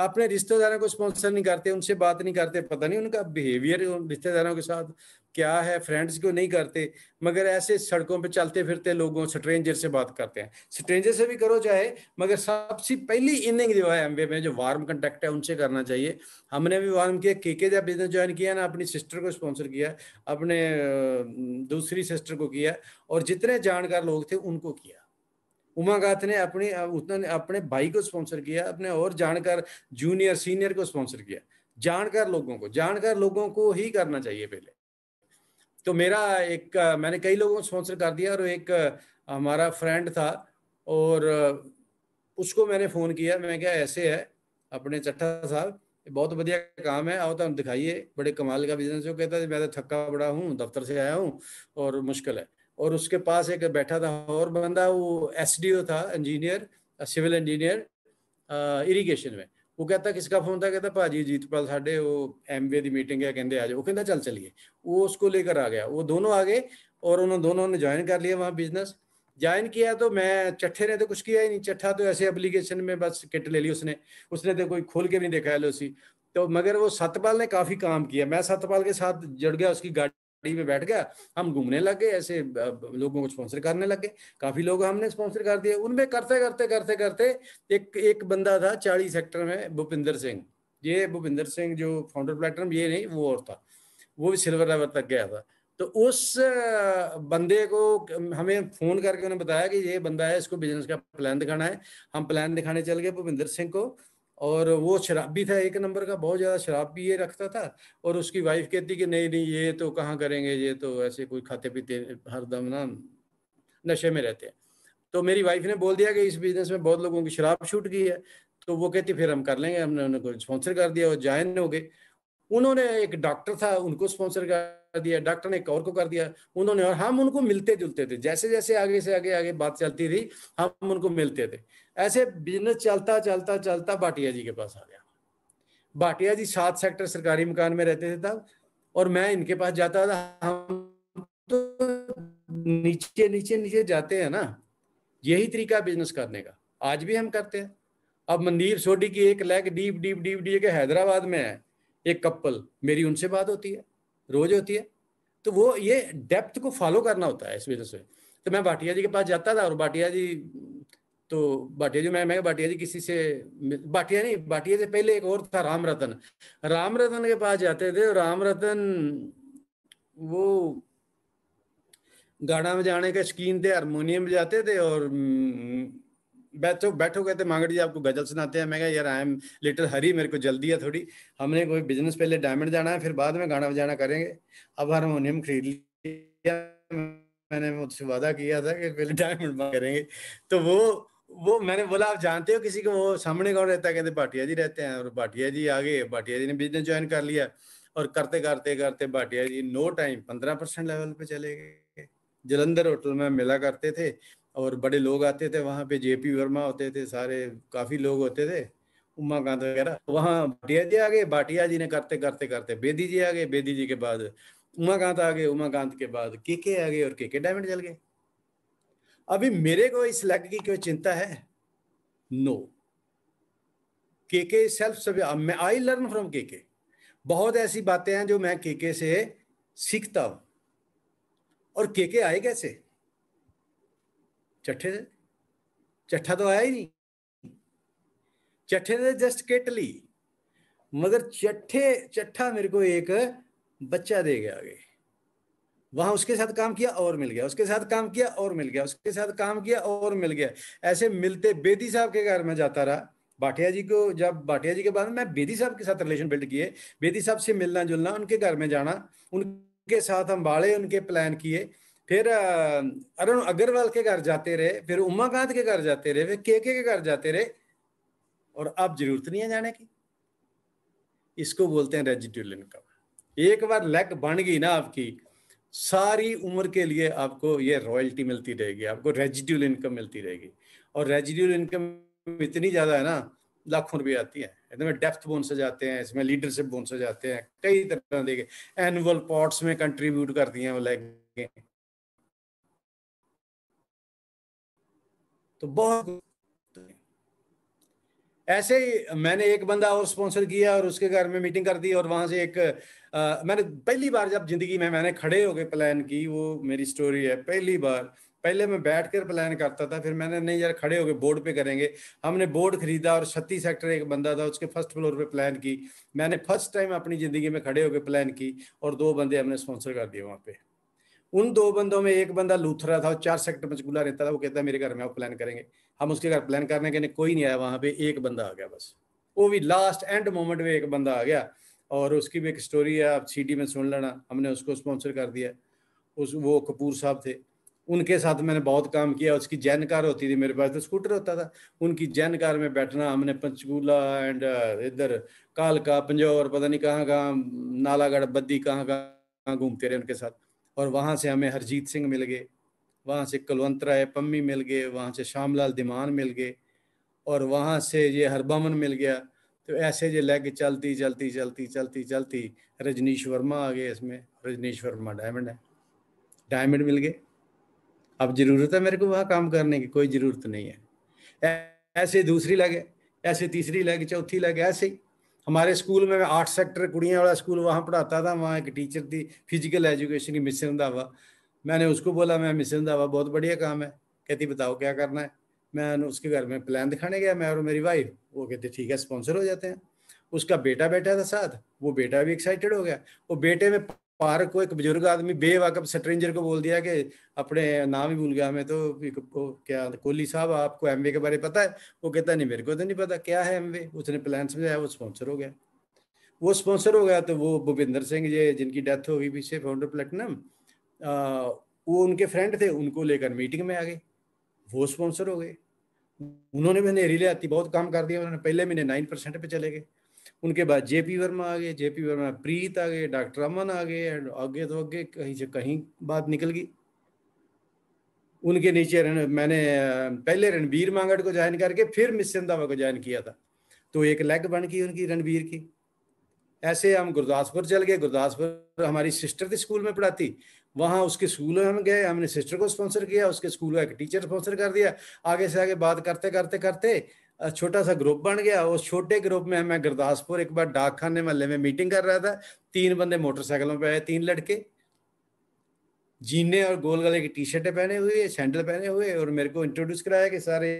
A: अपने रिश्तेदारों को स्पॉन्सर नहीं करते उनसे बात नहीं करते पता नहीं उनका बिहेवियर रिश्तेदारों के साथ क्या है फ्रेंड्स को नहीं करते मगर ऐसे सड़कों पे चलते फिरते लोगों स्ट्रेंजर से बात करते हैं स्ट्रेंजर से भी करो चाहे मगर सबसे पहली इनिंग जो है एमवे में जो वार्म कंटेक्ट है उनसे करना चाहिए हमने भी वार्म किया के के जब बिजनेस ज्वाइन किया ना अपनी सिस्टर को स्पॉन्सर किया अपने दूसरी सिस्टर को किया और जितने जानकार लोग थे उनको किया उमागाथ ने अपनी उसने अपने भाई को स्पॉन्सर किया अपने और जानकार जूनियर सीनियर को स्पॉन्सर किया जानकार लोगों को जानकार लोगों को ही करना चाहिए पहले तो मेरा एक मैंने कई लोगों को स्पॉन्सर कर दिया और एक हमारा फ्रेंड था और उसको मैंने फ़ोन किया मैं क्या ऐसे है अपने चट्टा साहब बहुत बढ़िया काम है आओ तो दिखाइए बड़े कमाल का बिजनेस जो कहता है मैं तो थका बड़ा हूँ दफ्तर से आया हूँ और मुश्किल है और उसके पास एक बैठा था और बंदा वो एस था इंजीनियर सिविल इरीगेशन में वो कहता किसका फोन था कहता भाजी ਕਹਿੰਦਾ साढ़े वो एम ਉਹ ए की मीटिंग है कहें आज वो कहता चल चलिए वो उसको लेकर आ गया वो दोनों आ गए और उन्होंने दोनों ने ज्वाइन कर लिया वहाँ बिजनेस ज्वाइन किया तो मैं चट्ठे ने तो कुछ किया ही नहीं चट्ठा तो ऐसे एप्लीकेशन में बस किट ले ली उसने उसने तो कोई खोल के भी नहीं देखा उसी तो मगर वो सतपाल ने काफ़ी काम किया मैं सतपाल के साथ जुड़ गया उसकी गाड़ी गाड़ी में बैठ गया हम घूमने लग गए ऐसे लोगों को स्पॉन्सर करने लग गए काफी लोग हमने स्पॉन्सर कर दिए उनमें करते करते करते करते एक एक बंदा था चाली सेक्टर में भूपिंदर सिंह ये भूपिंदर सिंह जो फाउंडर प्लेटफॉर्म ये नहीं वो और था वो भी सिल्वर लेवल तक गया था तो उस बंदे को हमें फोन करके उन्हें बताया कि ये बंदा है इसको बिजनेस का प्लान दिखाना है हम प्लान दिखाने चल गए भूपिंदर सिंह को और वो शराब भी था एक नंबर का बहुत ज़्यादा शराब भी ये रखता था और उसकी वाइफ कहती कि नहीं नहीं ये तो कहाँ करेंगे ये तो ऐसे कोई खाते पीते हरदम ना नशे में रहते हैं तो मेरी वाइफ ने बोल दिया कि इस बिज़नेस में बहुत लोगों की शराब छूट गई है तो वो कहती फिर हम कर लेंगे हमने उनको स्पॉन्सर कर दिया और ज्वाइन हो गए उन्होंने एक डॉक्टर था उनको स्पॉन्सर कर कर दिया डॉक्टर ने एक और को कर दिया उन्होंने और हम उनको मिलते जुलते थे जैसे जैसे आगे से आगे आगे बात चलती रही हम उनको मिलते थे ऐसे बिजनेस चलता चलता चलता भाटिया जी के पास आ गया भाटिया जी सात सेक्टर सरकारी मकान में रहते थे तब और मैं इनके पास जाता था हम तो नीचे नीचे नीचे जाते हैं ना यही तरीका बिजनेस करने का आज भी हम करते हैं अब मंदिर सोडी की एक लैग डीप डीप डीप डीप के हैदराबाद में है एक कपल मेरी उनसे बात होती है रोज होती है तो वो ये डेप्थ को फॉलो करना होता है इस वजह से तो मैं भाटिया जी के पास जाता था और भाटिया जी तो भाटिया जी मैं मैं भाटिया जी किसी से भाटिया नहीं भाटिया से पहले एक और था राम रतन राम रतन के पास जाते थे राम रतन वो गाना बजाने के शौकीन थे हारमोनियम बजाते थे और बैठो बैठो कहते तो मांगड़ जी आपको गजल सुनाते हैं मैं कहा यार आई एम लिटिल हरी मेरे को जल्दी है थोड़ी हमने कोई बिजनेस पहले डायमंड जाना है फिर बाद में गाना बजाना करेंगे अब हारमोनियम खरीद लिया मैंने मुझसे वादा किया था कि पहले डायमंड करेंगे तो वो वो मैंने बोला आप जानते हो किसी को वो सामने कौन रहता है कहते भाटिया जी रहते हैं और भाटिया जी आगे भाटिया जी ने बिजनेस ज्वाइन कर लिया और करते करते करते भाटिया जी नो टाइम पंद्रह परसेंट लेवल पे चले गए जलंधर होटल में मिला करते थे और बड़े लोग आते थे वहाँ पे जेपी वर्मा होते थे सारे काफ़ी लोग होते थे उमाकांत वगैरह तो वहाँ भाटिया जी आ गए भाटिया जी ने करते करते करते बेदी जी आ गए बेदी जी के बाद उमाकांत आ गए उमाकांत के बाद के के आ गए और के के डायमंड चल गए अभी मेरे को इस लग की कोई चिंता है नो के के सेल्फ सब मैं आई लर्न फ्रॉम के के बहुत ऐसी बातें हैं जो मैं के के से सीखता हूं और के के आए कैसे चट्ठे चट्ठा तो आया ही नहीं चट्ठे से जस्ट केटली मगर चट्ठे चट्ठा मेरे को एक बच्चा दे गया आगे वहां उसके साथ काम किया और मिल गया उसके साथ काम किया और मिल गया उसके साथ काम किया और मिल गया ऐसे मिलते बेदी साहब के घर में जाता रहा भाटिया जी को जब भाटिया जी के बाद मैं बेदी साहब के साथ रिलेशन बिल्ड किए बेदी साहब से मिलना जुलना उनके घर में जाना उनके साथ हम बाड़े उनके प्लान किए फिर अरुण अग्रवाल के घर जाते रहे फिर उमाकांत के घर जाते रहे फिर केके के घर जाते रहे और अब जरूरत नहीं है जाने की इसको बोलते हैं रेजिड्यूल इनकम एक बार लेग बन गई ना आपकी सारी उम्र के लिए आपको ये रॉयल्टी मिलती रहेगी आपको रेजिड्यूल इनकम मिलती रहेगी और रेजिड्यूल इनकम इतनी ज़्यादा है ना लाखों रुपये आती है इसमें डेप्थ बोन से जाते हैं इसमें लीडरशिप बोन से जाते हैं कई तरह देखे एनुअल पॉट्स में कंट्रीब्यूट करती हैं वो लेगें तो बहुत ऐसे ही मैंने एक बंदा और स्पॉन्सर किया और उसके घर में मीटिंग कर दी और वहां से एक आ, मैंने पहली बार जब जिंदगी में मैंने खड़े होकर प्लान की वो मेरी स्टोरी है पहली बार पहले मैं बैठ कर प्लान करता था फिर मैंने नहीं यार खड़े होकर बोर्ड पे करेंगे हमने बोर्ड खरीदा और छत्तीस सेक्टर एक बंदा था उसके फर्स्ट फ्लोर पे प्लान की मैंने फर्स्ट टाइम अपनी जिंदगी में खड़े होकर प्लान की और दो बंदे हमने स्पॉन्सर कर दिए वहाँ पे उन दो बंदों में एक बंदा लूथरा था और चार सेक्टर पंचकूला रहता था वो कहता है मेरे घर में आओ प्लान करेंगे हम उसके घर प्लान करने के लिए कोई नहीं आया वहाँ पे एक बंदा आ गया बस वो भी लास्ट एंड मोमेंट में एक बंदा आ गया और उसकी भी एक स्टोरी है आप सी में सुन लेना हमने उसको स्पॉन्सर कर दिया उस वो कपूर साहब थे उनके साथ मैंने बहुत काम किया उसकी जैन कार होती थी मेरे पास तो स्कूटर होता था उनकी जैन कार में बैठना हमने पंचकूला एंड uh, इधर कालका पंजौर पता नहीं कहाँ कहाँ नालागढ़ बद्दी कहाँ कहाँ घूमते रहे उनके साथ और वहाँ से हमें हरजीत सिंह मिल गए वहाँ से कुलवंत राय पम्मी मिल गए वहाँ से श्यामलाल दीमान मिल गए और वहाँ से ये हरबामन मिल गया तो ऐसे जो लैग चलती चलती चलती चलती चलती रजनीश वर्मा आ गए इसमें रजनीश वर्मा डायमंड है डायमंड मिल गए अब ज़रूरत है मेरे को वहाँ काम करने की कोई ज़रूरत नहीं है ऐसे दूसरी लैग ऐसे तीसरी लैग चौथी लैग ऐसे ही हमारे स्कूल में मैं आठ सेक्टर कुड़ियाँ वाला स्कूल वहाँ पढ़ाता था वहाँ एक टीचर थी फिजिकल एजुकेशन की मिस रंधावा मैंने उसको बोला मैं मिस रंधावा बहुत बढ़िया काम है कहती बताओ क्या करना है मैं उसके घर में प्लान दिखाने गया मैं और मेरी वाइफ वो कहते ठीक है स्पॉन्सर हो जाते हैं उसका बेटा बैठा था साथ वो बेटा भी एक्साइटेड हो गया वो बेटे में पार्क को एक बुजुर्ग आदमी बेवाकब स्ट्रेंजर को बोल दिया कि अपने नाम ही भूल गया हमें तो क्या कोहली साहब आपको एमवे के बारे में पता है वो कहता नहीं मेरे को तो नहीं पता क्या है एमवे उसने प्लान समझाया वो स्पॉन्सर हो गया वो स्पॉन्सर हो गया तो वो भूपिंदर सिंह जी जिनकी डेथ हो गई पीछे फाउंडर प्लेटिनम वो उनके फ्रेंड थे उनको लेकर मीटिंग में आ गए वो स्पॉन्सर हो गए उन्होंने भी हनेरी ले आती बहुत काम कर दिया उन्होंने पहले महीने नाइन परसेंट पे चले गए उनके बाद जेपी वर्मा आ गए जेपी वर्मा प्रीत आ गए डॉक्टर अमन आ गए एंड आगे तो आगे कहीं से कहीं बात निकल गई उनके नीचे रन, मैंने पहले रणबीर मांगड़ को ज्वाइन करके फिर मिस को ज्वाइन किया था तो एक लेग बन गई उनकी रणबीर की ऐसे हम गुरदासपुर चल गए गुरदासपुर हमारी सिस्टर थी स्कूल में पढ़ाती वहाँ उसके स्कूल में हम गए हमने सिस्टर को स्पॉन्सर किया उसके स्कूल का एक टीचर स्पॉन्सर कर दिया आगे से आगे बात करते करते करते छोटा सा ग्रुप बन गया उस छोटे ग्रुप में मैं गुरदासपुर एक बार डाक खाने में मीटिंग कर रहा था तीन बंदे मोटरसाइकिलों पे आए तीन लड़के जीने और गोल गले की टी शर्टें पहने हुए सैंडल पहने हुए और मेरे को इंट्रोड्यूस कराया कि सारे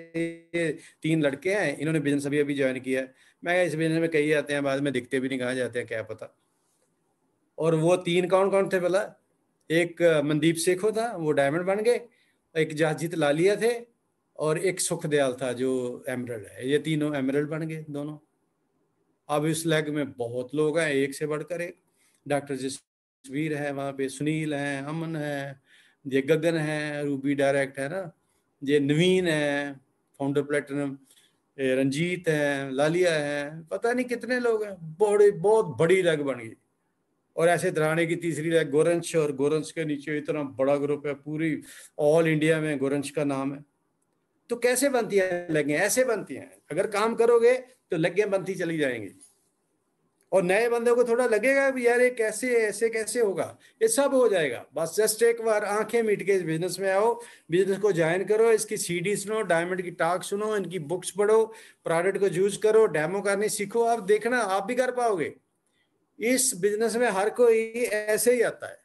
A: ये तीन लड़के हैं इन्होंने बिजनेस अभी अभी ज्वाइन किया मैं इस बिजनेस में कई आते हैं बाद में दिखते भी नहीं कहा जाते हैं क्या पता और वो तीन कौन कौन थे भला एक मनदीप शेखो था वो डायमंड बन गए एक जहाजीत लालिया थे और एक सुखदयाल था जो एमरल है ये तीनों एमरल बन गए दोनों अब इस लेग में बहुत लोग हैं एक से बढ़कर एक डॉक्टर जसवीर है वहाँ पे सुनील है अमन है ये गगन है रूबी डायरेक्ट है ना ये नवीन है फाउंडर प्लेटिनम रंजीत है लालिया है पता नहीं कितने लोग हैं बड़े बहुत बड़ी लेग बन गई और ऐसे दराने की तीसरी लेग गोरंश और गोरंश के नीचे इतना बड़ा ग्रुप है पूरी ऑल इंडिया में गोरंश का नाम है तो कैसे बनती है लगे ऐसे बनती हैं अगर काम करोगे तो लगे बनती चली जाएंगी और नए बंदे को थोड़ा लगेगा भी यार ये कैसे ऐसे कैसे होगा ये सब हो जाएगा बस जस्ट एक बार आंखें मीट के इस बिजनेस में आओ बिजनेस को ज्वाइन करो इसकी सीडी सुनो डायमंड की टाक सुनो इनकी बुक्स पढ़ो प्रोडक्ट को यूज करो डेमो करनी सीखो आप देखना आप भी कर पाओगे इस बिजनेस में हर कोई ऐसे ही आता है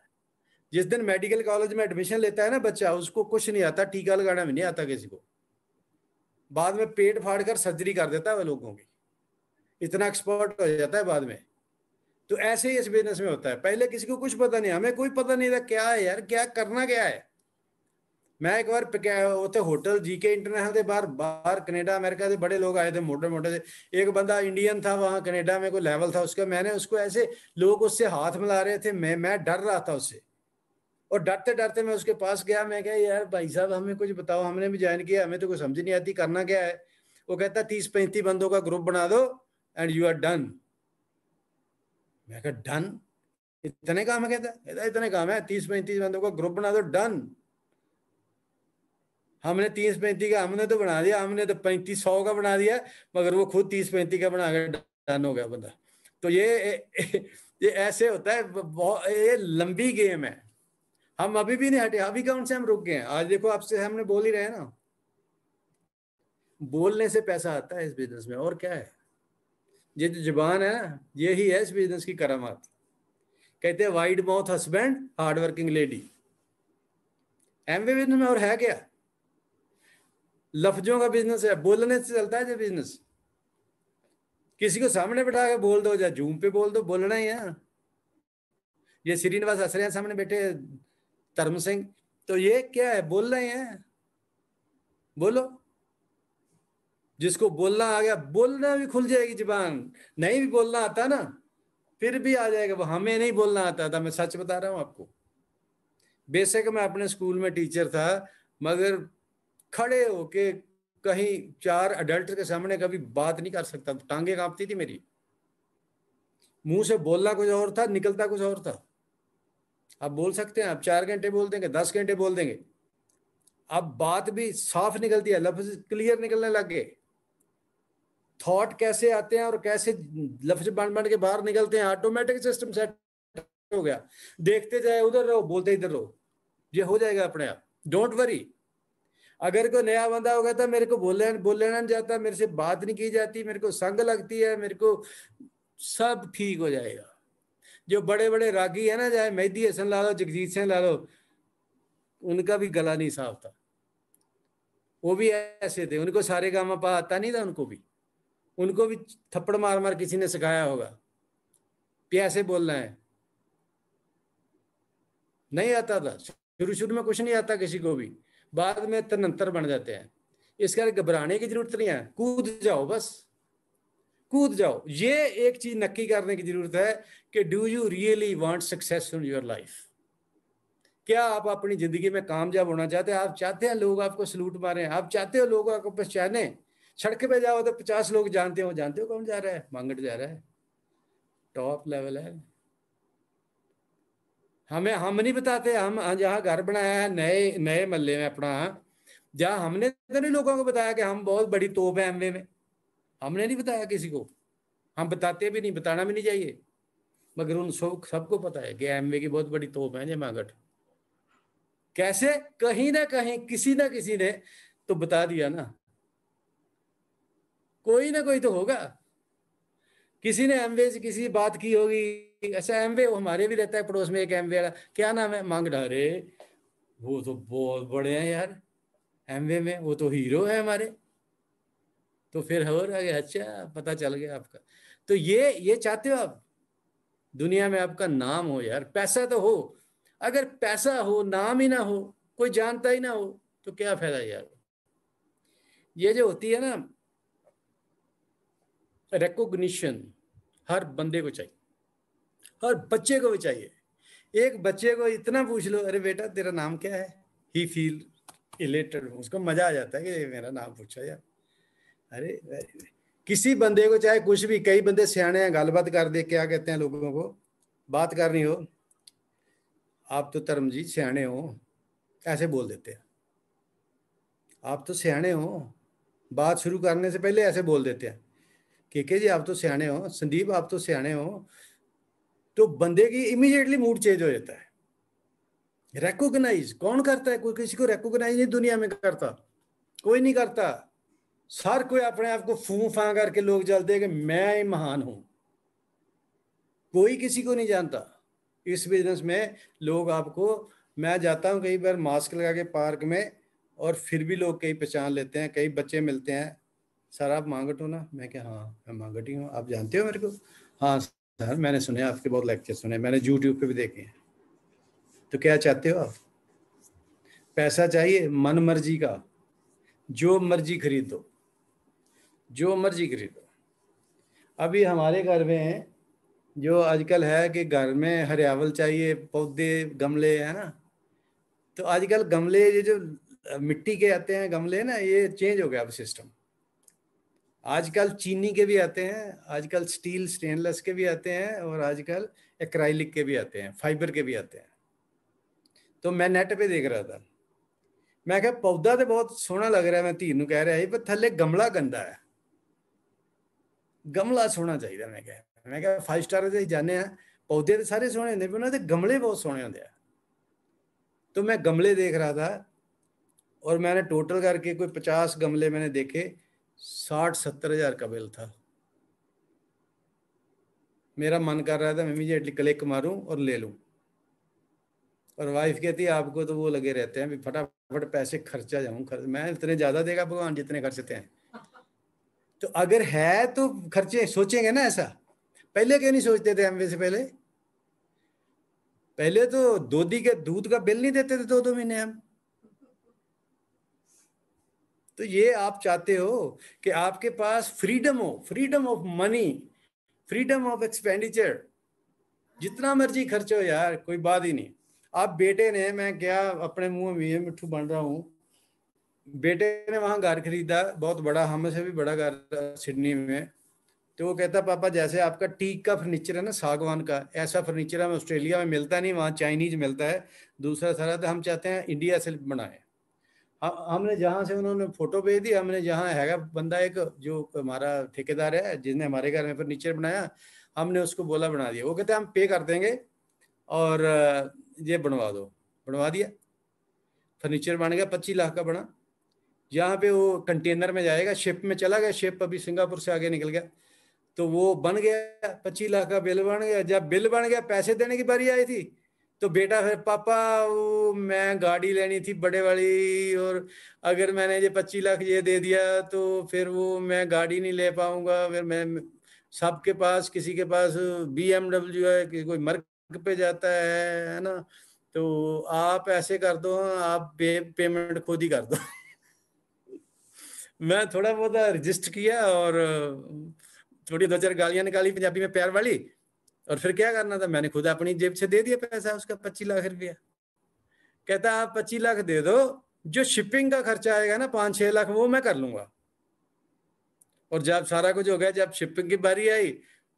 A: जिस दिन मेडिकल कॉलेज में एडमिशन लेता है ना बच्चा उसको कुछ नहीं आता टीका लगाना भी नहीं आता किसी को बाद में पेट फाड़ कर सर्जरी कर देता है वह लोगों की इतना एक्सपर्ट हो जाता है बाद में तो ऐसे ही इस बिजनेस में होता है पहले किसी को कुछ पता नहीं हमें कोई पता नहीं था क्या है यार क्या करना क्या है मैं एक बार उतने होटल जीके इंटरनेशनल के बाहर बाहर कनेडा अमेरिका से बड़े लोग आए थे मोटे मोटे से एक बंदा इंडियन था वहाँ कनेडा में कोई लेवल था उसका मैंने उसको ऐसे लोग उससे हाथ मिला रहे थे मैं मैं डर रहा था उससे और डरते डरते मैं उसके पास गया मैं क्या यार भाई साहब हमें कुछ बताओ हमने भी ज्वाइन किया हमें तो कुछ समझ नहीं आती करना क्या है वो कहता तीस पैंतीस बंदों का ग्रुप बना दो एंड यू आर डन मैं कहा डन इतने काम है कहता कहता इतने काम है तीस पैंतीस बंदों का ग्रुप बना दो डन हमने तीस पैंतीस का हमने तो बना दिया हमने तो पैंतीस सौ का बना दिया मगर वो खुद तीस पैंतीस का बना गया डन हो गया बंदा तो ये ये ऐसे होता है बहुत ये लंबी गेम है हम अभी भी नहीं हटे अभी कौन से हम रुक गए आज देखो आपसे हमने बोल ही रहे ना बोलने से पैसा आता है इस बिजनेस में और क्या है ये जो जबान है ये ही है इस बिजनेस की करामात कहते हैं wide mouth husband hard working lady Amway business में और है क्या लफ्जों का बिजनेस है बोलने से चलता है ये बिजनेस किसी को सामने बैठा के बोल दो या जूम पे बोल दो बोलना ही है ये श्रीनिवास असरिया सामने बैठे धर्म सिंह तो ये क्या है बोल रहे हैं बोलो जिसको बोलना आ गया बोलना भी खुल जाएगी जबान नहीं भी बोलना आता ना फिर भी आ जाएगा वो हमें नहीं बोलना आता था मैं सच बता रहा हूं आपको बेशक मैं अपने स्कूल में टीचर था मगर खड़े होके कहीं चार अडल्ट के सामने कभी बात नहीं कर सकता टांगे कांपती थी मेरी मुंह से बोलना कुछ और था निकलता कुछ और था आप बोल सकते हैं आप चार घंटे बोल देंगे दस घंटे बोल देंगे अब बात भी साफ निकलती है लफ्ज क्लियर निकलने लग गए थॉट कैसे आते हैं और कैसे लफ्ज बन बन के बाहर निकलते हैं ऑटोमेटिक सिस्टम सेट हो गया देखते जाए उधर रहो बोलते इधर रहो ये हो जाएगा अपने आप डोंट वरी अगर कोई नया बंदा हो गया तो मेरे को बोल बोलने नहीं जाता मेरे से बात नहीं की जाती मेरे को संग लगती है मेरे को सब ठीक हो जाएगा जो बड़े बड़े रागी है ना चाहे मेहदी हसन ला लो जगजीत सिंह ला लो उनका भी गला नहीं साफ था वो भी ऐसे थे उनको सारे काम पा आता नहीं था उनको भी उनको भी थप्पड़ मार मार किसी ने सिखाया होगा प्यासे बोलना है नहीं आता था शुरू शुरू में कुछ नहीं आता किसी को भी बाद में तनंतर बन जाते हैं इस कारण घबराने की जरूरत नहीं है कूद जाओ बस कूद जाओ ये एक चीज नक्की करने की जरूरत है कि do you really want success in your life क्या आप अपनी जिंदगी में कामयाब होना चाहते हैं आप चाहते हैं लोग आपको सलूट मारें आप चाहते हो लोग आपको पहचाने सड़क पे जाओ तो पचास लोग जानते हो जानते हो कौन जा रहा है मांगट जा रहा है टॉप लेवल है हमें हम नहीं बताते हम जहाँ घर बनाया है नए नए महल में अपना जहाँ हमने तो नहीं लोगों को बताया कि हम बहुत बड़ी तोप है एमवे में हमने नहीं बताया किसी को हम बताते भी नहीं बताना भी नहीं चाहिए मगर उन सब सबको पता है कि एमवे की बहुत बड़ी तोप है जयमागढ़ कैसे कहीं ना कहीं किसी ना किसी ने तो बता दिया ना कोई ना कोई तो होगा किसी ने एमवे से किसी बात की होगी अच्छा एमवे हमारे भी रहता है पड़ोस में एक एमवे वाला क्या नाम है मांग डारे वो तो बहुत बड़े हैं यार एमवे में वो तो हीरो है हमारे तो फिर हो रहा है अच्छा पता चल गया आपका तो ये ये चाहते हो आप दुनिया में आपका नाम हो यार पैसा तो हो अगर पैसा हो नाम ही ना हो कोई जानता ही ना हो तो क्या फायदा यार ये जो होती है ना रिकोगशन हर बंदे को चाहिए हर बच्चे को भी चाहिए एक बच्चे को इतना पूछ लो अरे बेटा तेरा नाम क्या है ही फील इलेटेड उसको मजा आ जाता है कि मेरा नाम पूछा यार अरे किसी बंदे को चाहे कुछ भी कई बंदे सियाने गल गलबात कर दे क्या कहते हैं लोगों को बात करनी हो आप तो धर्मजीत सियाने हो ऐसे बोल देते हैं आप तो सियाने हो बात शुरू करने से पहले ऐसे बोल देते हैं के के जी आप तो सियाने हो संदीप आप तो सियाने हो तो बंदे की इमीडिएटली मूड चेंज हो जाता है रेकोगनाइज कौन करता है कोई किसी को रिकोगनाइज नहीं दुनिया में करता कोई नहीं करता सर कोई अपने आप को फू फां करके लोग चलते कि मैं ही महान हूं कोई किसी को नहीं जानता इस बिजनेस में लोग आपको मैं जाता हूं कई बार मास्क लगा के पार्क में और फिर भी लोग कई पहचान लेते हैं कई बच्चे मिलते हैं सर आप मांगट हो ना मैं क्या हाँ मैं मांगट ही हूँ आप जानते हो मेरे को हाँ सर मैंने सुने आपके बहुत लेक्चर सुने मैंने यूट्यूब पे भी देखे हैं तो क्या चाहते हो आप पैसा चाहिए मन मर्जी का जो मर्जी खरीद दो जो मर्जी खरीदो अभी हमारे घर में जो आजकल है कि घर में हरियावल चाहिए पौधे गमले है ना तो आजकल गमले ये जो मिट्टी के आते हैं गमले ना ये चेंज हो गया अब सिस्टम आजकल चीनी के भी आते हैं आजकल स्टील स्टेनलेस के भी आते हैं और आजकल एक्राइलिक के भी आते हैं फाइबर के भी आते हैं तो मैं नेट पे देख रहा था मैं क्या पौधा तो बहुत सोहना लग रहा है मैं धीन कह रहा है पर थले गमला गंदा है गमला सोहना चाहिए मैं क्या मैं क्या फाइव स्टार से ਜਾਣੇ ਆ ਪੌਦੇ ਤੇ ਸਾਰੇ ਸੋਹਣੇ ਹੁੰਦੇ ਪਰ ਉਹਨਾਂ ਦੇ ਗਮਲੇ तो मैं गमले देख रहा था और मैंने टोटल करके कोई पचास गमले मैंने देखे साठ सत्तर हजार का बिल था मेरा मन कर रहा था मैं इमीजिएटली क्लिक मारूं और ले लूं और वाइफ कहती है आपको तो वो लगे रहते हैं भी फटाफट पैसे खर्चा जाऊं खर्च मैं इतने ज़्यादा देगा भगवान जितने खर्चते हैं तो अगर है तो खर्चे सोचेंगे ना ऐसा पहले क्यों नहीं सोचते थे हम से पहले पहले तो दोधी के दूध का बिल नहीं देते थे दो दो महीने हम तो ये आप चाहते हो कि आपके पास फ्रीडम हो freedom of money freedom of expenditure जितना मर्जी खर्च हो यार कोई बात ही नहीं आप बेटे ने मैं क्या अपने मुंह में मिठू बन रहा हूं बेटे ने वहाँ घर खरीदा बहुत बड़ा हम से भी बड़ा घर सिडनी में तो वो कहता पापा जैसे आपका टीक का फर्नीचर है ना सागवान का ऐसा फर्नीचर हमें ऑस्ट्रेलिया में मिलता नहीं वहाँ चाइनीज मिलता है दूसरा सारा तो हम चाहते हैं इंडिया से बनाए हमने जहाँ से उन्होंने फोटो भेज दी हमने जहाँ हैगा बंदा एक जो हमारा ठेकेदार है जिसने हमारे घर में फर्नीचर बनाया हमने उसको बोला बना दिया वो कहते हैं हम पे कर देंगे और ये बनवा दो बनवा दिया फर्नीचर बन गया पच्चीस लाख का बना जहाँ पे वो कंटेनर में जाएगा शिप में चला गया शिप अभी सिंगापुर से आगे निकल गया तो वो बन गया पच्चीस लाख का बिल बन गया जब बिल बन गया पैसे देने की बारी आई थी तो बेटा फिर पापा वो मैं गाड़ी लेनी थी बड़े वाली और अगर मैंने ये पच्चीस लाख ये दे दिया तो फिर वो मैं गाड़ी नहीं ले पाऊंगा फिर मैं सबके पास किसी के पास बी है किसी कोई मर्ग पे जाता है है ना तो आप ऐसे कर दो आप पे, पेमेंट खुद ही कर दो मैं थोड़ा बहुत रजिस्ट किया और थोड़ी दो चार गालियां निकाली पंजाबी में प्यार वाली और फिर क्या करना था मैंने खुद अपनी जेब से दे दिया पैसा उसका पच्चीस लाख रुपया कहता आप पच्चीस लाख दे दो जो शिपिंग का खर्चा आएगा ना पाँच छः लाख वो मैं कर लूंगा और जब सारा कुछ हो गया जब शिपिंग की बारी आई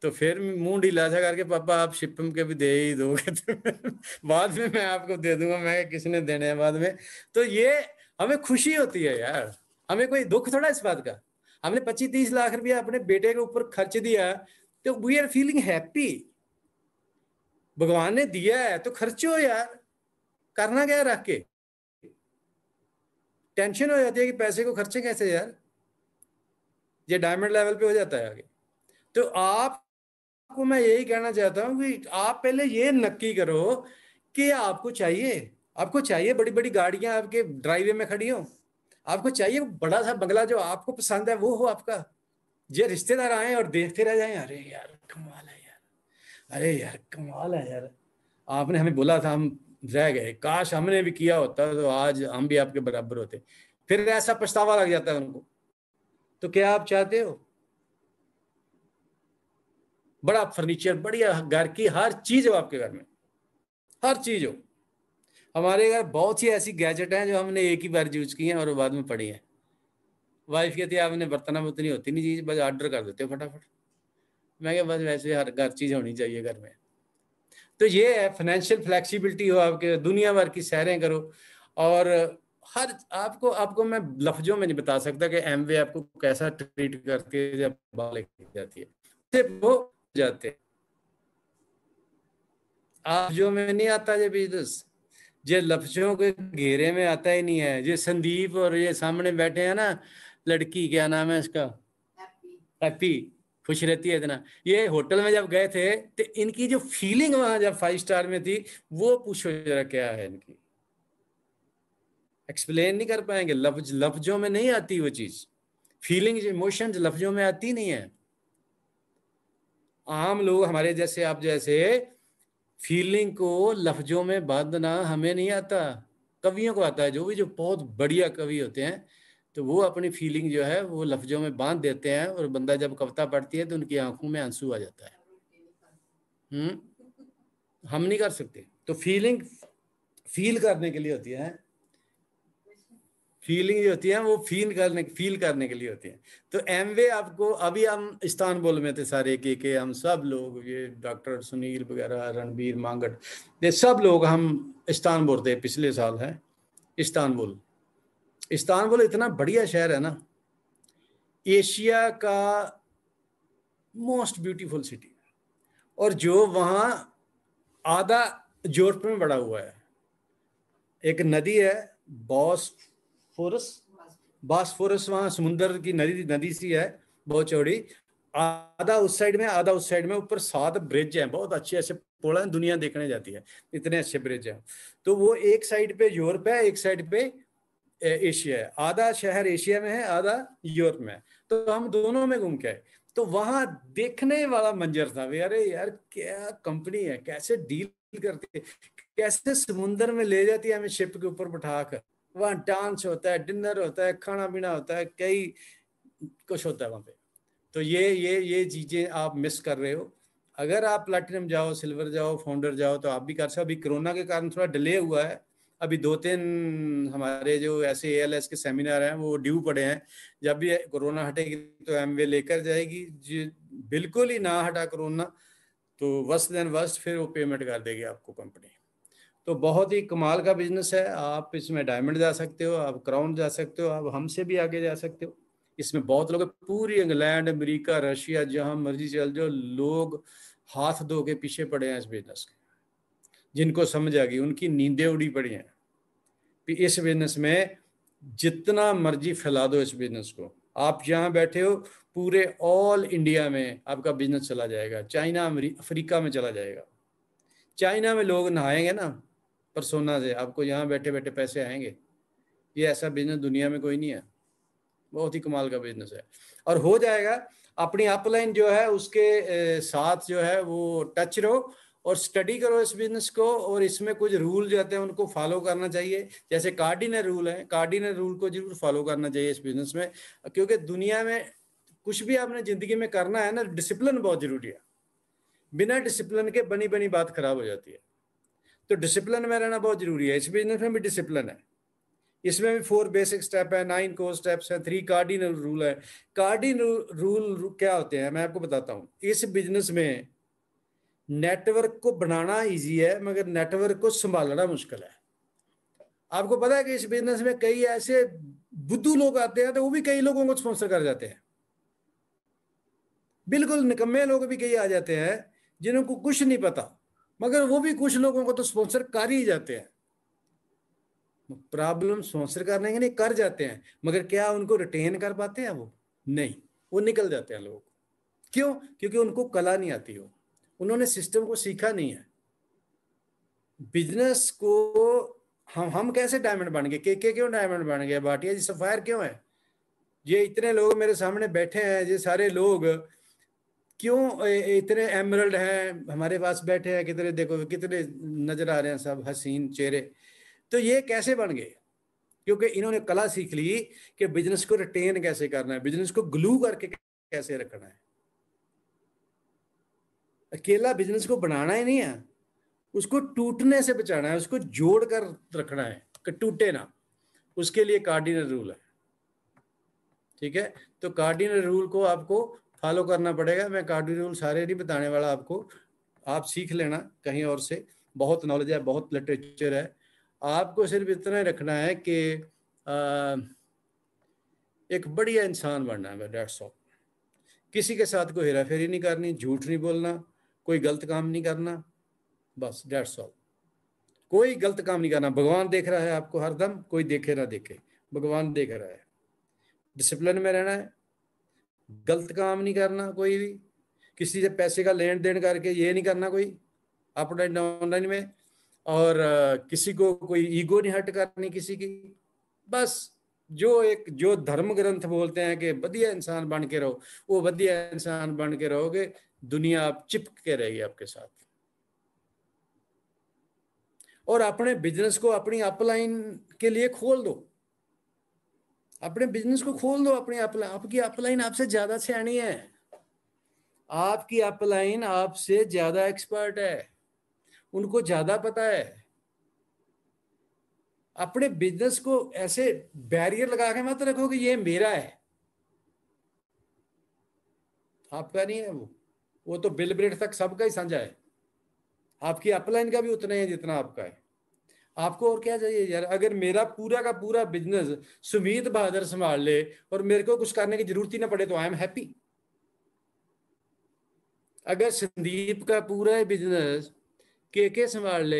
A: तो फिर मुंह था करके पापा आप शिपिंग के भी दे ही दोगे तो बाद में मैं आपको दे दूंगा मैं किसने देने हैं बाद में तो ये हमें खुशी होती है यार हमें कोई दुख थोड़ा इस बात का हमने पच्चीस तीस लाख रुपया अपने बेटे के ऊपर खर्च दिया तो वी आर फीलिंग हैप्पी भगवान ने दिया है तो खर्चो यार करना क्या रख के टेंशन हो जाती है कि पैसे को खर्चे कैसे यार ये डायमंड लेवल पे हो जाता है आगे तो आपको मैं यही कहना चाहता हूँ कि आप पहले ये नक्की करो कि आपको चाहिए आपको चाहिए बड़ी बड़ी गाड़ियां आपके ड्राइवे में खड़ी हों आपको चाहिए बड़ा सा बंगला जो आपको पसंद है वो हो आपका ये रिश्तेदार आए और देखते रह जाए अरे यार कमाल है यार अरे यार कमाल है यार आपने हमें बोला था हम रह गए काश हमने भी किया होता तो आज हम भी आपके बराबर होते फिर ऐसा पछतावा लग जाता है उनको तो क्या आप चाहते हो बड़ा फर्नीचर बढ़िया घर की हर चीज हो आपके घर में हर चीज हो हमारे घर बहुत सी ऐसी गैजेट हैं जो हमने एक ही बार यूज की हैं और बाद में पड़ी हैं वाइफ कहती है आपने बर्तना बर्तनी होती नहीं चीज़ बस ऑर्डर कर देते हो फटाफट मैं क्या बस वैसे हर घर चीज़ होनी चाहिए घर में तो ये है फाइनेंशियल फ्लेक्सिबिलिटी हो आपके दुनिया भर की सैरें करो और हर आपको आपको मैं लफ्जों में नहीं बता सकता कि एम आपको कैसा ट्रीट करके जब बाल जाती है वो जाते आप जो में नहीं आता जब बिजनेस जे लफ्जों के घेरे में आता ही नहीं है जे संदीप और ये सामने बैठे हैं ना लड़की क्या नाम है इसका हैप्पी खुश रहती है इतना ये होटल में जब गए थे तो इनकी जो फीलिंग वहां जब फाइव स्टार में थी वो पूछो जरा क्या है इनकी एक्सप्लेन नहीं कर पाएंगे लफ्ज लफ्जों में नहीं आती वो चीज फीलिंग इमोशन लफ्जों में आती नहीं है आम लोग हमारे जैसे आप जैसे फीलिंग को लफ्जों में बांधना हमें नहीं आता कवियों को आता है जो भी जो बहुत बढ़िया कवि होते हैं तो वो अपनी फीलिंग जो है वो लफ्जों में बांध देते हैं और बंदा जब कविता पढ़ती है तो उनकी आंखों में आंसू आ जाता है हम्म हम नहीं कर सकते तो फीलिंग फील करने के लिए होती है फीलिंग जो होती है वो फील करने फील करने के लिए होती है तो एम वे आपको अभी हम इस्तानबुल में थे सारे के के हम सब लोग ये डॉक्टर सुनील वगैरह रणबीर मांगट ये सब लोग हम इस्तानबुल थे पिछले साल है इस्तानबुल इस्तानबुल इतना बढ़िया शहर है ना एशिया का मोस्ट ब्यूटीफुल सिटी और जो वहाँ आधा जोरप में बड़ा हुआ है एक नदी है बॉस फोरस बासफोरस वहां समुंदर की नदी नदी सी है बहुत चौड़ी आधा उस साइड में आधा उस साइड में ऊपर सात ब्रिज हैं बहुत अच्छे ऐसे पुल हैं दुनिया देखने जाती है इतने अच्छे ब्रिज हैं तो वो एक साइड पे यूरोप है एक साइड पे एशिया है आधा शहर एशिया में है आधा यूरोप में तो हम दोनों में घूम के आए तो वहां देखने वाला मंजर था अरे यार क्या कंपनी है कैसे डील करती है कैसे समुन्द्र में ले जाती है हमें शिप के ऊपर बैठा कर वहाँ डांस होता है डिनर होता है खाना पीना होता है कई कुछ होता है वहाँ पे तो ये ये ये चीज़ें आप मिस कर रहे हो अगर आप प्लेटिनम जाओ सिल्वर जाओ फाउंडर जाओ तो आप भी कर सकते अभी कोरोना के कारण थोड़ा डिले हुआ है अभी दो तीन हमारे जो ऐसे ए के सेमिनार हैं वो ड्यू पड़े हैं जब भी कोरोना हटेगी तो एम लेकर जाएगी जी बिल्कुल ही ना हटा कोरोना तो वर्स्ट देन वर्स्ट फिर वो पेमेंट कर देगी आपको कंपनी तो बहुत ही कमाल का बिजनेस है आप इसमें डायमंड जा सकते हो आप क्राउन जा सकते हो आप हमसे भी आगे जा सकते हो इसमें बहुत लोग पूरी इंग्लैंड अमेरिका रशिया जहां मर्जी चल जाओ लोग हाथ धो के पीछे पड़े हैं इस बिजनेस के जिनको समझ आ गई उनकी नींदें उड़ी पड़ी हैं कि इस बिजनेस में जितना मर्जी फैला दो इस बिजनेस को आप जहाँ बैठे हो पूरे ऑल इंडिया में आपका बिजनेस चला जाएगा चाइना अफ्रीका में चला जाएगा चाइना में लोग नहाएंगे ना परसोना से आपको यहाँ बैठे बैठे पैसे आएंगे ये ऐसा बिजनेस दुनिया में कोई नहीं है बहुत ही कमाल का बिजनेस है और हो जाएगा अपनी अपलाइन जो है उसके साथ जो है वो टच रहो और स्टडी करो इस बिजनेस को और इसमें कुछ रूल जो होते हैं उनको फॉलो करना चाहिए जैसे कार्डिनल रूल है कार्डिनल रूल को जरूर फॉलो करना चाहिए इस बिजनेस में क्योंकि दुनिया में कुछ भी आपने जिंदगी में करना है ना डिसिप्लिन बहुत जरूरी है बिना डिसिप्लिन के बनी बनी बात खराब हो जाती है तो डिसिप्लिन में रहना बहुत जरूरी है इस बिजनेस में भी डिसिप्लिन है इसमें भी फोर बेसिक स्टेप है नाइन कोर स्टेप्स हैं थ्री कार्डिनल रूल है कार्डिनल रूल क्या होते हैं मैं आपको बताता हूँ इस बिजनेस में नेटवर्क को बनाना इजी है मगर नेटवर्क को संभालना मुश्किल है आपको पता है कि इस बिजनेस में कई ऐसे बुद्धू लोग आते हैं तो वो भी कई लोगों को स्पॉन्सर कर जाते हैं बिल्कुल निकम्मे लोग भी कई आ जाते हैं जिनको कुछ नहीं पता मगर वो भी कुछ लोगों को तो स्पॉन्सर कर ही जाते हैं प्रॉब्लम स्पॉन्सर करने के नहीं कर जाते हैं मगर क्या उनको रिटेन कर पाते हैं वो नहीं वो निकल जाते हैं लोग क्यों क्योंकि उनको कला नहीं आती हो उन्होंने सिस्टम को सीखा नहीं है बिजनेस को हम हम कैसे डायमंड बन गए के के क्यों डायमंड बन गए भाटिया जी सफायर क्यों है ये इतने लोग मेरे सामने बैठे हैं ये सारे लोग क्यों इतने एमरल्ड हैं हमारे पास बैठे हैं कितने देखो कितने नजर आ रहे हैं सब हसीन चेहरे तो ये कैसे बन गए क्योंकि इन्होंने कला सीख ली कि बिजनेस को रिटेन कैसे करना है बिजनेस को ग्लू करके कैसे रखना है अकेला बिजनेस को बनाना ही नहीं है उसको टूटने से बचाना है उसको जोड़ कर रखना है कि टूटे ना उसके लिए कार्डिनल रूल है ठीक है तो कार्डिनल रूल को आपको फॉलो करना पड़ेगा मैं कार्टून सारे नहीं बताने वाला आपको आप सीख लेना कहीं और से बहुत नॉलेज है बहुत लिटरेचर है आपको सिर्फ इतना ही रखना है कि आ, एक बढ़िया इंसान बनना है डेट ऑल किसी के साथ कोई हेरा फेरी नहीं करनी झूठ नहीं बोलना कोई गलत काम नहीं करना बस डेट ऑल कोई गलत काम नहीं करना भगवान देख रहा है आपको हरदम कोई देखे ना देखे भगवान देख रहा है डिसिप्लिन में रहना है गलत काम नहीं करना कोई भी किसी से पैसे का लेन देन करके ये नहीं करना कोई अपलाइन ऑनलाइन में और किसी को कोई ईगो नहीं हट करनी किसी की बस जो एक जो धर्म ग्रंथ बोलते हैं कि बढ़िया इंसान बन के रहो वो बढ़िया इंसान बन के रहोगे दुनिया आप चिपक के रहेगी आपके साथ और अपने बिजनेस को अपनी अपलाइन के लिए खोल दो अपने बिजनेस को खोल दो अपने अपलाइन आपकी अपलाइन आपसे ज्यादा सियाणी है आपकी अपलाइन आपसे ज्यादा एक्सपर्ट है उनको ज्यादा पता है अपने बिजनेस को ऐसे बैरियर लगा के मत रखो कि ये मेरा है आपका नहीं है वो वो तो बिल ब्रेड तक सबका ही साझा है आपकी अपलाइन का भी उतना ही है जितना आपका है आपको और क्या चाहिए यार अगर मेरा पूरा का पूरा बिजनेस सुमित बहादुर संभाल ले और मेरे को कुछ करने की जरूरत ही ना पड़े तो आई एम हैप्पी अगर संदीप का पूरा बिजनेस के के संभाल ले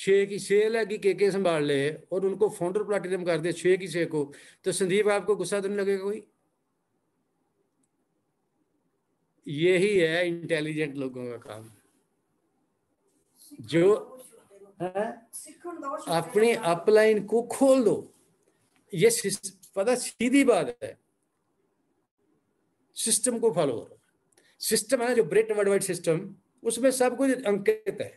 A: छे की छे लगी के के संभाल ले और उनको फाउंडर प्लाटिनम कर दे छे की छे को तो संदीप आपको गुस्सा तो नहीं लगेगा कोई यही है इंटेलिजेंट लोगों का काम जो अपनी अपलाइन को खोल दो ये पता सीधी बात है सिस्टम को फॉलो करो सिस्टम है ना जो ब्रेट वर्ल्ड वाइड सिस्टम उसमें सब कुछ अंकित है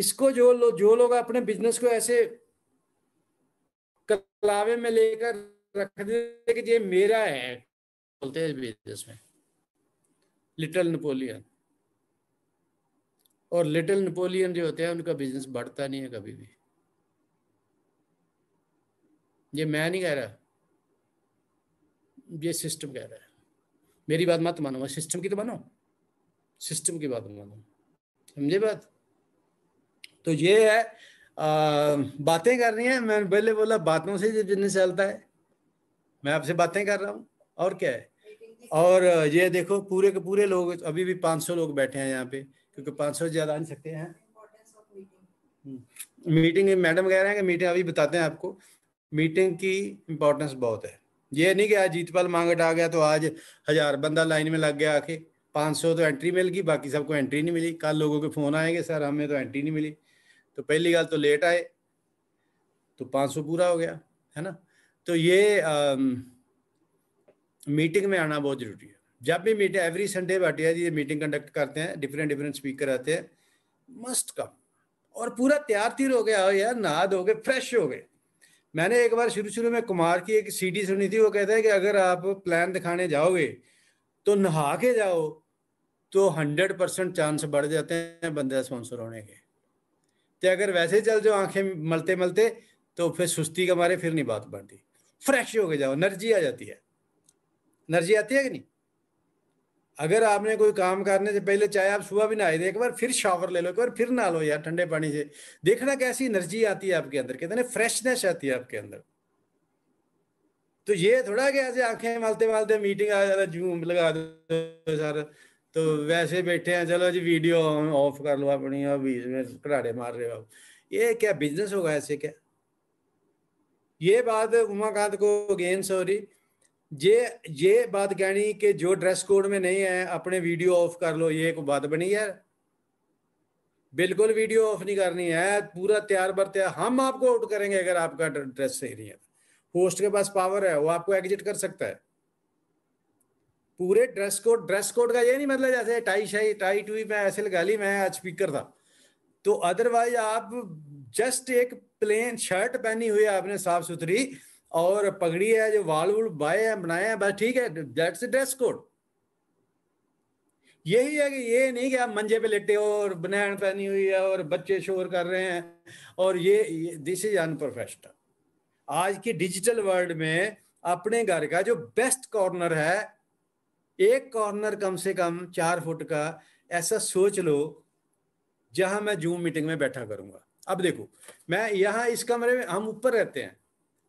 A: इसको जो लोग जो लोग अपने बिजनेस को ऐसे कलावे में लेकर रख देते कि ये मेरा है बोलते हैं बिजनेस में लिटिल नेपोलियन और लिटिल नेपोलियन जो होते हैं उनका बिजनेस बढ़ता नहीं है कभी भी ये मैं नहीं कह रहा ये सिस्टम कह रहा है मेरी बात मत मानो सिस्टम की तो मानो सिस्टम की बात मानो समझे बात तो ये है बातें कर रही हैं मैं पहले बोला बातों से बिजनेस चलता है मैं आपसे बातें कर रहा हूँ और क्या है और ये देखो पूरे के पूरे लोग अभी भी 500 लोग बैठे हैं यहाँ पे क्योंकि पाँच सौ ज्यादा आ नहीं सकते हैं मीटिंग हम्म। मैडम कह रहे हैं कि मीटिंग अभी बताते हैं आपको मीटिंग की इम्पोर्टेंस बहुत है ये नहीं कि आज जीतपाल मांगट आ गया तो आज हजार बंदा लाइन में लग गया आके 500 तो एंट्री मिल गई बाकी सबको एंट्री नहीं मिली कल लोगों के फ़ोन आएंगे सर हमें तो एंट्री नहीं मिली तो पहली गल तो लेट आए तो 500 पूरा हो गया है ना तो ये आ, मीटिंग में आना बहुत ज़रूरी है जब भी meeting every Sunday Bhatia ji meeting conduct करते हैं डिफरेंट डिफरेंट स्पीकर आते हैं मस्ट कम और पूरा तैयार तीर हो गया हाँ यार नहा हो गए फ्रेश हो गए मैंने एक बार शुरू शुरू में कुमार की एक सीडी सुनी थी वो कहते हैं कि अगर आप प्लान दिखाने जाओगे तो नहा के जाओ तो हंड्रेड परसेंट चांस बढ़ जाते हैं बंदे स्पॉन्सर होने के तो अगर वैसे चल जाओ आंखें मलते मलते तो फिर सुस्ती के मारे फिर नहीं बात बनती फ्रेश होके जाओ एनर्जी आ जाती है एनर्जी आती है कि नहीं अगर आपने कोई काम करने से पहले चाहे आप सुबह भी नहाए एक बार फिर शावर ले लो एक बार फिर नहा लो यार ठंडे पानी से देखना कैसी एनर्जी आती है आपके अंदर कहते हैं फ्रेशनेस आती है आपके अंदर तो ये थोड़ा क्या ऐसे आंखें मालते मालते मीटिंग आ जाता जूम लगा दो सर तो वैसे बैठे हैं चलो जी वीडियो ऑफ कर लो अपनी और बीच में कराड़े मार रहे हो ये क्या बिजनेस होगा ऐसे क्या ये बात उमाकांत को अगेन सॉरी ये ये बात कहनी कि जो ड्रेस कोड में नहीं है अपने वीडियो ऑफ कर लो ये एक बात बनी है बिल्कुल वीडियो ऑफ नहीं करनी है पूरा तैयार बर तैयार हम आपको आउट करेंगे अगर आपका ड्रेस सही नहीं है होस्ट के पास पावर है वो आपको एग्जिट कर सकता है पूरे ड्रेस कोड ड्रेस कोड का ये नहीं मतलब जैसे टाई शाई टाई टूई में ऐसे लगा ली मैं आज स्पीकर था तो अदरवाइज आप जस्ट एक प्लेन शर्ट पहनी हुई है आपने साफ सुथरी और पगड़ी है जो वाल वुल बाए हैं बनाए हैं बस ठीक है दैट्स ड्रेस कोड यही है कि ये नहीं कि आप मंजे पे लेटे हो और बनैन पहनी हुई है और बच्चे शोर कर रहे हैं और ये दिस इज अनप्रोफेशनल आज की डिजिटल वर्ल्ड में अपने घर का जो बेस्ट कॉर्नर है एक कॉर्नर कम से कम चार फुट का ऐसा सोच लो जहां मैं जूम मीटिंग में बैठा करूंगा अब देखो मैं यहां इस कमरे में हम ऊपर रहते हैं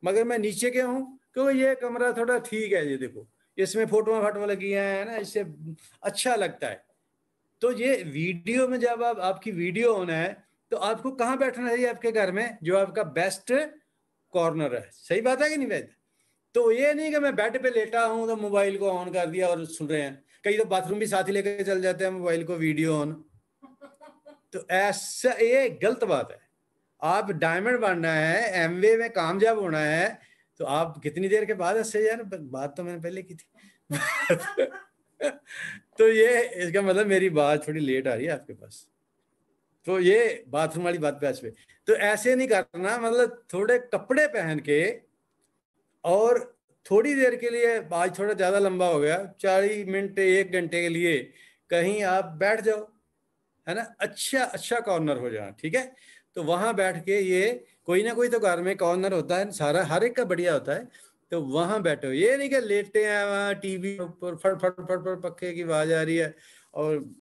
A: मगर मैं नीचे के हूँ क्योंकि ये कमरा थोड़ा ठीक है ये देखो इसमें फोटो फाटो लगी हैं ना इससे अच्छा लगता है तो ये वीडियो में जब आप आपकी वीडियो होना है तो आपको कहाँ बैठना चाहिए आपके घर में जो आपका बेस्ट कॉर्नर है सही बात है कि नहीं वैद तो ये नहीं कि मैं बेड पे लेटा हूँ तो मोबाइल को ऑन कर दिया और सुन रहे हैं कई तो बाथरूम भी साथ ही लेकर चल जाते हैं मोबाइल को वीडियो ऑन तो ऐसा ये गलत बात है आप डायमंड बनना है एमवे में कामयाब होना है तो आप कितनी देर के बाद हंसते यार बात तो मैंने पहले की थी तो ये इसका मतलब मेरी बात थोड़ी लेट आ रही है आपके पास तो ये बाथरूम वाली बात पे आज पे तो ऐसे नहीं करना मतलब थोड़े कपड़े पहन के और थोड़ी देर के लिए आज थोड़ा ज्यादा लंबा हो गया चालीस मिनट एक घंटे के लिए कहीं आप बैठ जाओ है ना अच्छा अच्छा कॉर्नर हो जाना ठीक है तो वहाँ बैठ के ये कोई ना कोई तो घर में कॉर्नर होता है सारा हर एक का बढ़िया होता है तो वहां बैठो ये नहीं कि लेटते हैं वहां टीवी पर फट फट फट फट पक्के की आवाज आ रही है और